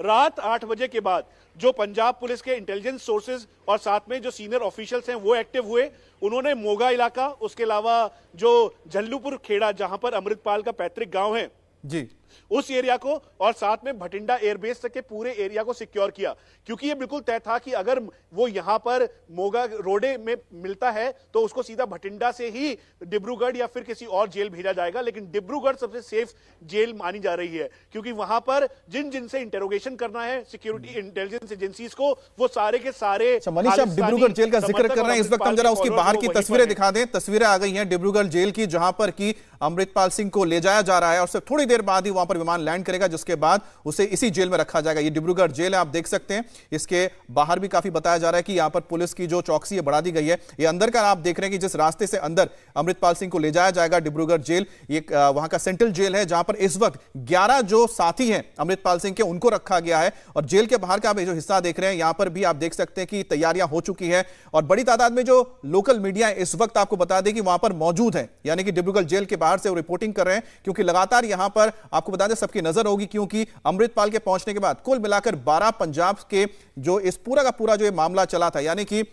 रात आठ बजे के बाद जो पंजाब पुलिस के इंटेलिजेंस सोर्सेज और साथ में जो सीनियर ऑफिशियल्स हैं वो एक्टिव हुए उन्होंने मोगा इलाका उसके अलावा जो झल्लूपुर खेड़ा जहां पर अमृतपाल का पैतृक गांव है जी उस एरिया को और साथ में भटिंडा एयरबेस तक के पूरे एरिया को सिक्योर किया क्योंकि ये बिल्कुल तय था कि अगर वो यहां पर मोगा रोडे में मिलता है तो उसको सीधा भटिंडा से ही डिब्रूगढ़ या फिर किसी और जेल भेजा जाएगा लेकिन डिब्रूगढ़ सबसे सेफ जेल मानी जा रही है क्योंकि वहां पर जिन जिनसे इंटेरोगेशन करना है सिक्योरिटी इंटेलिजेंस एजेंसी को वो सारे के सारे अच्छा, मनीष आप डिब्रूगढ़ जेल का जिक्र कर रहे हैं इस वक्त हम जरा उसकी बाहर की तस्वीरें दिखा दें तस्वीरें आ गई हैं डिब्रूगढ़ जेल की जहां पर की अमृतपाल सिंह को ले जाया जा रहा है और सिर्फ थोड़ी देर बाद ही वो वहां पर विमान लैंड करेगा जिसके बाद उसे इसी जेल में रखा जाएगा ये डिब्रूगढ़ जेल है आप देख सकते हैं इसके बाहर भी काफी बताया जा रहा है कि यहां पर पुलिस की जो चौकसी है बढ़ा दी गई है ये अंदर का आप देख रहे हैं कि जिस रास्ते से अंदर अमृतपाल सिंह को ले जाया जाएगा डिब्रूगढ़ जेल ये वहां का सेंट्रल जेल है जहां पर इस वक्त ग्यारह जो साथी हैं अमृतपाल सिंह के उनको रखा गया है और जेल के बाहर का आप जो हिस्सा देख रहे हैं यहां पर भी आप देख सकते हैं कि तैयारियां हो चुकी है और बड़ी तादाद में जो लोकल मीडिया है इस वक्त आपको बता दें कि वहां पर मौजूद है यानी कि डिब्रूगढ़ जेल के बाहर से रिपोर्टिंग कर रहे हैं क्योंकि लगातार यहां पर आपको बता दें सबकी नजर होगी क्योंकि अमृतपाल के पहुंचने के बाद कुल मिलाकर 12 पंजाब के जो इस पूरा का पूरा जो ये मामला चला था यानी कि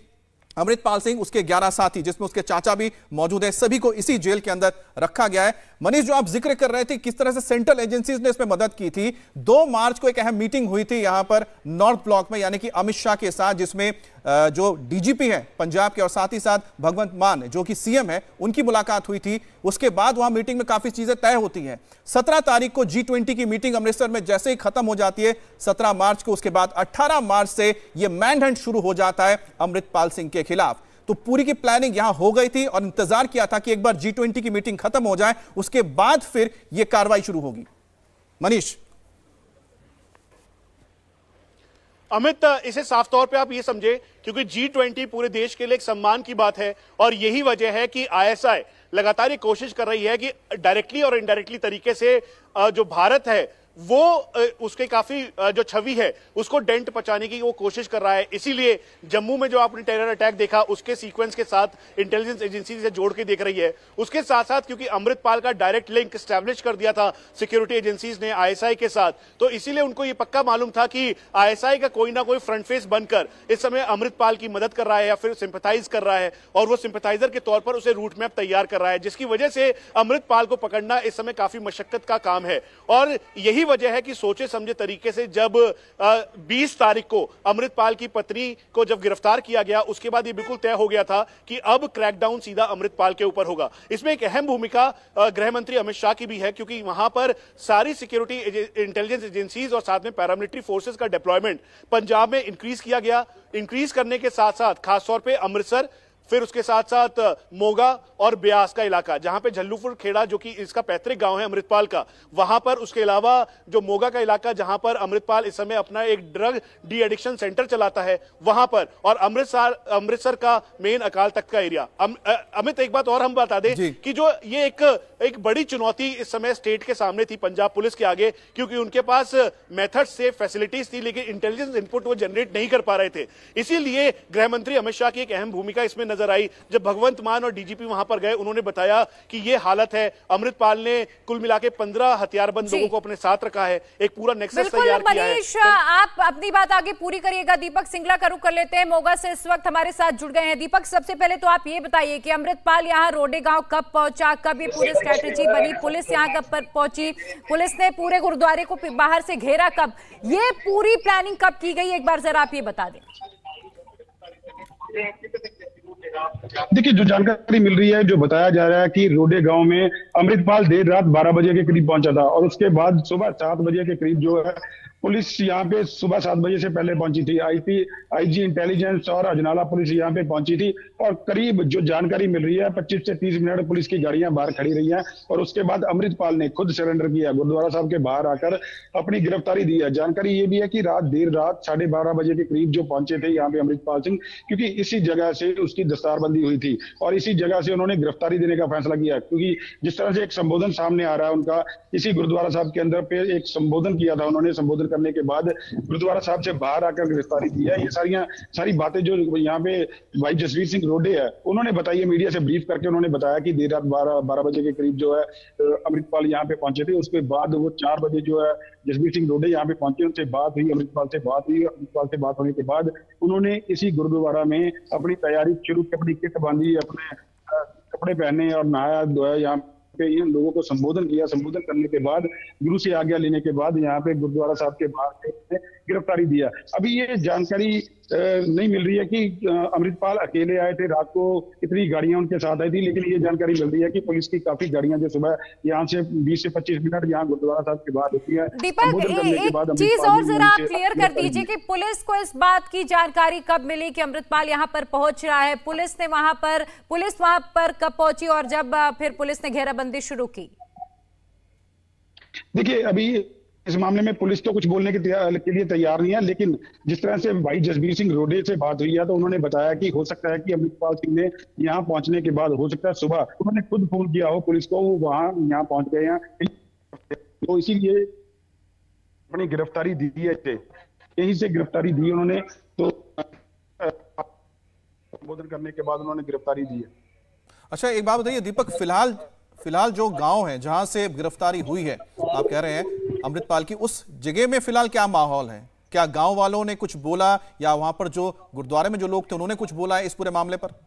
अमृतपाल सिंह उसके 11 साथी जिसमें उसके चाचा भी मौजूद है सभी को इसी जेल के अंदर रखा गया है मनीष जो आप जिक्र कर रहे थे किस तरह से सेंट्रल एजेंसीज ने इसमें मदद की थी 2 मार्च को एक अहम मीटिंग हुई थी यहां पर नॉर्थ ब्लॉक में यानी कि अमित शाह के साथ जिसमें जो डीजीपी हैं पंजाब के और साथ ही साथ भगवंत मान जो कि सीएम है उनकी मुलाकात हुई थी उसके बाद वहां मीटिंग में काफी चीजें तय होती हैं सत्रह तारीख को जी ट्वेंटी की मीटिंग अमृतसर में जैसे ही खत्म हो जाती है सत्रह मार्च को उसके बाद अट्ठारह मार्च से यह मैनहंट शुरू हो जाता है अमृतपाल सिंह के खिलाफ तो पूरी की प्लानिंग यहां हो गई थी और इंतजार किया था कि एक बार जी ट्वेंटी की मीटिंग खत्म हो जाए उसके बाद फिर यह कार्रवाई शुरू होगी मनीष अमित इसे साफ तौर पे आप ये समझे क्योंकि जी ट्वेंटी पूरे देश के लिए एक सम्मान की बात है और यही वजह है कि आईएसआई लगातार ये कोशिश कर रही है कि डायरेक्टली और इनडायरेक्टली तरीके से जो भारत है वो उसके काफी जो छवि है उसको डेंट पचाने की वो कोशिश कर रहा है इसीलिए जम्मू में जो आपने टेरर अटैक देखा उसके सीक्वेंस के साथ इंटेलिजेंस एजेंसी से जोड़ के देख रही है उसके साथ साथ क्योंकि अमृतपाल का डायरेक्ट लिंक स्टैब्लिश कर दिया था सिक्योरिटी एजेंसीज ने आईएसआई के साथ तो इसीलिए उनको ये पक्का मालूम था कि आईएसआई का कोई ना कोई फ्रंट फेस बनकर इस समय अमृतपाल की मदद कर रहा है या फिर सिंपथाइज कर रहा है और वो सिंपथाइजर के तौर पर उसे रूट मैप तैयार कर रहा है जिसकी वजह से अमृतपाल को पकड़ना इस समय काफी मशक्कत का काम है और यही यही वजह है कि सोचे समझे तरीके से जब बीस तारीख को अमृतपाल की पत्नी को जब गिरफ्तार किया गया उसके बाद ये बिल्कुल तय हो गया था कि अब क्रैकडाउन सीधा अमृतपाल के ऊपर होगा इसमें एक अहम भूमिका गृह मंत्री अमित शाह की भी है क्योंकि वहां पर सारी सिक्योरिटी इंटेलिजेंस एजेंसीज और साथ में पैरामिलिट्री फोर्सेज का डिप्लॉयमेंट पंजाब में इंक्रीज किया गया इंक्रीज करने के साथ साथ खासतौर पर अमृतसर फिर उसके साथ साथ मोगा और ब्यास का इलाका जहां पे झल्लूपुर खेड़ा जो कि इसका पैतृक गांव है अमृतपाल का वहां पर उसके अलावा जो मोगा का इलाका जहां पर अमृतपाल इस समय अपना एक ड्रग डी एडिक्शन सेंटर चलाता है वहां पर और अमृतसर अमृतसर का मेन अकाल तख्त का एरिया अम, अमित एक बात और हम बता दें कि जो ये एक एक बड़ी चुनौती इस समय स्टेट के सामने थी पंजाब पुलिस के आगे क्योंकि उनके पास मेथड से फैसिलिटीज थी लेकिन इंटेलिजेंस इनपुट वो जनरेट नहीं कर पा रहे थे इसीलिए गृह मंत्री अमित शाह की एक अहम भूमिका इसमें नजर नजर आई जब भगवंत मान और डीजीपी वहां पर गए उन्होंने बताया कि ये हालत है अमृतपाल ने कुल मिला के पंद्रह हथियारबंद लोगों को अपने साथ रखा है एक पूरा नेक्सस तैयार किया है आप अपनी बात आगे पूरी करिएगा दीपक सिंगला का रुख कर लेते हैं मोगा से इस वक्त हमारे साथ जुड़ गए हैं दीपक सबसे पहले तो आप ये बताइए की अमृतपाल यहाँ रोडे गांव कब पहुंचा कब ये पूरी स्ट्रैटेजी बनी पुलिस यहाँ कब पर पहुंची पुलिस ने पूरे गुरुद्वारे को बाहर से घेरा कब ये पूरी प्लानिंग कब की गई एक बार जरा आप ये बता दें देखिए जो जानकारी मिल रही है जो बताया जा रहा है कि रोडे गांव में अमृतपाल देर रात 12 बजे के करीब पहुंचा था और उसके बाद सुबह सात बजे के करीब जो है पुलिस यहाँ पे सुबह सात बजे से पहले पहुंची थी आईपी आईजी इंटेलिजेंस और अजनाला पुलिस यहाँ पे पहुंची थी और करीब जो जानकारी मिल रही है पच्चीस से तीस मिनट पुलिस की गाड़ियां बाहर खड़ी रही हैं और उसके बाद अमृतपाल ने खुद सरेंडर किया गुरुद्वारा साहब के बाहर आकर अपनी गिरफ्तारी दी है जानकारी ये भी है कि रात देर रात साढ़े बजे के करीब जो पहुंचे थे यहाँ पे अमृतपाल सिंह क्योंकि इसी जगह से उसकी दस्तारबंदी हुई थी और इसी जगह से उन्होंने गिरफ्तारी देने का फैसला किया क्योंकि जिस तरह से एक संबोधन सामने आ रहा है उनका इसी गुरुद्वारा साहब के अंदर पे एक संबोधन किया था उन्होंने संबोधन करने के बाद गुरुद्वारा साहब से बाहर आकर गिरफ्तारी की है ये सारिया सारी बातें जो यहाँ पे भाई जसवीर सिंह रोडे है उन्होंने बताई मीडिया से ब्रीफ करके उन्होंने बताया कि देर रात बारह बारह बजे के करीब जो है अमृतपाल यहाँ पे पहुंचे थे उसके बाद वो चार बजे जो है जसवीर सिंह रोडे यहाँ पे पहुंचे उनसे बात हुई अमृतपाल से बात हुई अमृतपाल से बात होने के बाद उन्होंने इसी गुरुद्वारा में अपनी तैयारी शुरू की अपनी किट बांधी अपने कपड़े पहने और नहाया धोया यहाँ के इन लोगों को संबोधन किया संबोधन करने के बाद गुरु से आज्ञा लेने के बाद यहाँ पे गुरुद्वारा साहब के बाहर गिरफ्तारी दिया अभी ये जानकारी नहीं मिल रही है कि अमृतपाल अकेले आए थे रात को इतनी गाड़ियां उनके साथ आई थी लेकिन ये जानकारी मिल रही है कि पुलिस की काफी गाड़ियां जो सुबह यहाँ से 20 से 25 मिनट यहाँ गुरुद्वारा साहब के बाद होती है दीपक एक चीज और जरा आप क्लियर कर दीजिए कि पुलिस को इस बात की जानकारी कब मिली की अमृतपाल यहाँ पर पहुंच रहा है पुलिस ने वहां पर पुलिस वहां पर कब पहुंची और जब फिर पुलिस ने घेराबंदी शुरू की देखिए अभी इस मामले में पुलिस तो कुछ बोलने के, के लिए तैयार नहीं है लेकिन जिस तरह से भाई जसबीर सिंह रोडे से बात हुई है तो उन्होंने बताया कि हो सकता है कि अमृतपाल सिंह ने यहाँ पहुंचने के बाद हो सकता है सुबह उन्होंने खुद फोन किया हो पुलिस को वो वहाँ यहाँ पहुंच गए हैं तो इसीलिए अपनी गिरफ्तारी दी है यहीं से गिरफ्तारी दी उन्होंने तो संबोधन करने के बाद उन्होंने गिरफ्तारी दी है अच्छा एक बात बताइए दीपक फिलहाल फिलहाल जो गांव है जहां से गिरफ्तारी हुई है आप कह रहे हैं अमृतपाल की उस जगह में फिलहाल क्या माहौल है क्या गांव वालों ने कुछ बोला या वहां पर जो गुरुद्वारे में जो लोग थे उन्होंने कुछ बोला है इस पूरे मामले पर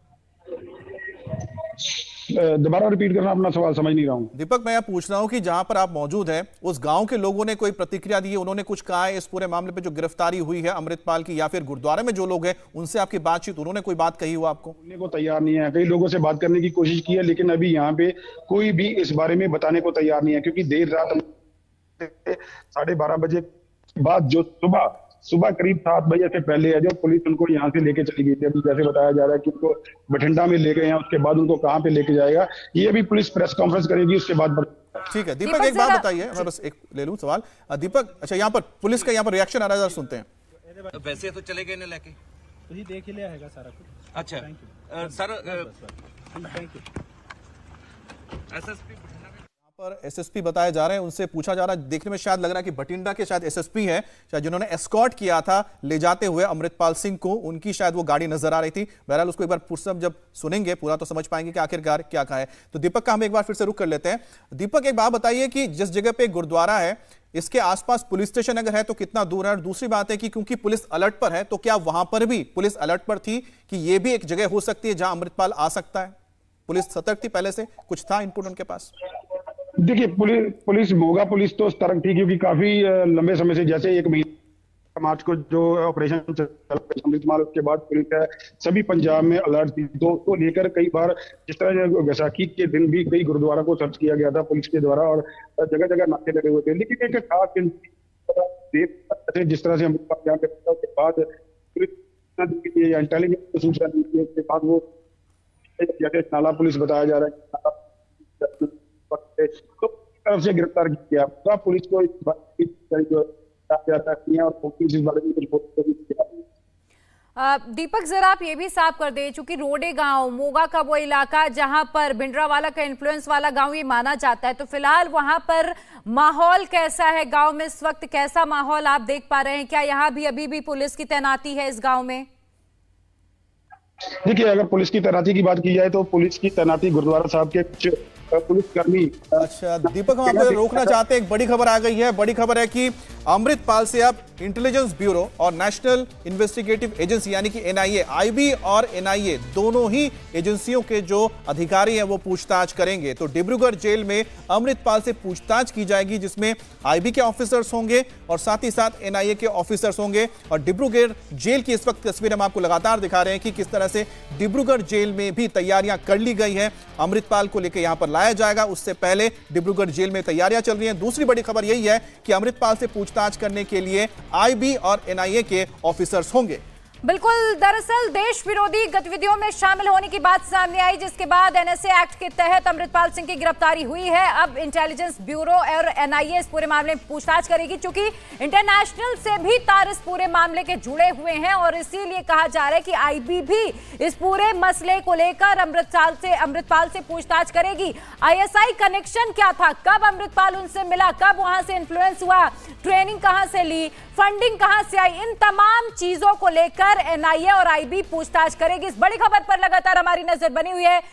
दोबारा रिपीट करना अपना सवाल समझ नहीं रहा हूँ दीपक मैं पूछ रहा हूँ कि जहाँ पर आप मौजूद हैं उस गांव के लोगों ने कोई प्रतिक्रिया दी है उन्होंने कुछ कहा है इस पूरे मामले पे जो गिरफ्तारी हुई है अमृतपाल की या फिर गुरुद्वारे में जो लोग हैं उनसे आपकी बातचीत उन्होंने कोई बात कही हुआ आपको को तैयार नहीं है कई लोगों से बात करने की कोशिश की है लेकिन अभी यहाँ पे कोई भी इस बारे में बताने को तैयार नहीं है क्योंकि देर रात साढ़े बारह बजे बाद जो सुबह सुबह करीब सात बजे से पहले है जो पुलिस उनको यहाँ से लेके चली गई थी अभी जैसे बताया जा रहा है कि उनको बठिंडा में ले गए हैं उसके बाद उनको कहाँ पे लेके जाएगा ये भी पुलिस प्रेस कॉन्फ्रेंस करेगी उसके बाद ठीक है दीपक, एक बात बताइए मैं बस एक ले लू सवाल दीपक अच्छा यहाँ पर पुलिस का यहाँ पर रिएक्शन आ रहा है सुनते हैं वैसे तो चले गए लेके तो देख लिया है सारा कुछ अच्छा sir thank you S S P पर एसएसपी बताए जा रहे हैं उनसे पूछा जा रहा है देखने में शायद लग रहा है कि बटिंडा के शायद एसएसपी हैं शायद जिन्होंने एस्कॉर्ट किया था ले जाते हुए अमृतपाल सिंह को उनकी शायद वो गाड़ी नजर आ रही थी बहरहाल उसको एक बार पुरसम जब सुनेंगे पूरा तो समझ पाएंगे कि आखिरकार क्या कहा है तो दीपक का हम एक बार फिर से रुक कर लेते हैं दीपक एक बात बताइए कि जिस जगह पे गुरुद्वारा है इसके आसपास पुलिस स्टेशन अगर है तो कितना दूर है और दूसरी बात है कि क्योंकि पुलिस अलर्ट पर है तो क्या वहां पर भी पुलिस अलर्ट पर थी कि यह भी एक जगह हो सकती है जहां अमृतपाल आ सकता है पुलिस सतर्क थी पहले से कुछ था इनपुट उनके पास देखिए पुलिस पुलिस मोगा पुलिस तो तरंग थी क्योंकि काफी लंबे समय से जैसे एक महीने मार्च को जो ऑपरेशन चला उसके बाद पुलिस सभी पंजाब में अलर्ट थी तो उसको तो लेकर कई बार जिस तरह वैसाखी के दिन भी कई गुरुद्वारा को सर्च किया गया था पुलिस के द्वारा और जगह जगह नाके लगे हुए थे लेकिन एक खास दिन जिस तरह से हम उसके बाद इंटेलिजेंस सूचना उसके बाद वो जैसे नाला पुलिस बताया जा रहा है वक्त तो तरफ से गिरफ्तार किया पूरा पुलिस को और इस बारे में दीपक जरा आप ये भी साफ कर दे चूंकि रोडे गांव मोगा का वो इलाका जहां पर भिंडरा वाला का इन्फ्लुएंस वाला गांव ये माना जाता है तो फिलहाल वहां पर माहौल कैसा है गांव में इस वक्त कैसा माहौल आप देख पा रहे हैं क्या यहां भी अभी भी पुलिस की तैनाती है इस गांव में देखिए अगर पुलिस की तैनाती की बात की जाए तो पुलिस की तैनाती गुरुद्वारा साहब के कुछ पुलिसकर्मी अच्छा दीपक हम आपको रोकना चाहते हैं एक बड़ी खबर आ गई है बड़ी खबर है कि अमृतपाल से अब इंटेलिजेंस ब्यूरो और नेशनल इन्वेस्टिगेटिव एजेंसी यानी कि एनआईए आईबी और एनआईए दोनों ही एजेंसियों के जो अधिकारी हैं वो पूछताछ करेंगे तो डिब्रूगढ़ जेल में अमृतपाल से पूछताछ की जाएगी जिसमें आईबी के ऑफिसर्स होंगे और साथ ही साथ एनआईए के ऑफिसर्स होंगे और डिब्रूगढ़ जेल की इस वक्त तस्वीर हम आपको लगातार दिखा रहे हैं कि किस तरह से डिब्रूगढ़ जेल में भी तैयारियां कर ली गई है अमृतपाल को लेकर यहां पर लाया जाएगा उससे पहले डिब्रूगढ़ जेल में तैयारियां चल रही हैं दूसरी बड़ी खबर यही है कि अमृतपाल से पूछताछ करने के लिए आईबी और एनआईए के ऑफिसर्स होंगे बिल्कुल दरअसल देश विरोधी गतिविधियों में शामिल होने की बात सामने आई जिसके बाद एनएसए एक्ट के तहत अमृतपाल सिंह की गिरफ्तारी हुई है अब इंटेलिजेंस ब्यूरो और एनआईए इस पूरे मामले में पूछताछ करेगी क्योंकि इंटरनेशनल से भी तार इस पूरे मामले के जुड़े हुए हैं और इसीलिए कहा जा रहा है कि आईबी भी इस पूरे मसले को लेकर अमृतपाल से अमृतपाल से पूछताछ करेगी आईएसआई कनेक्शन क्या था कब अमृतपाल उनसे मिला कब वहां से इन्फ्लुएंस हुआ ट्रेनिंग कहां से ली फंडिंग कहां से आई इन तमाम चीजों को लेकर एनआईए और आईबी पूछताछ करेगी इस बड़ी खबर पर लगातार हमारी नजर बनी हुई है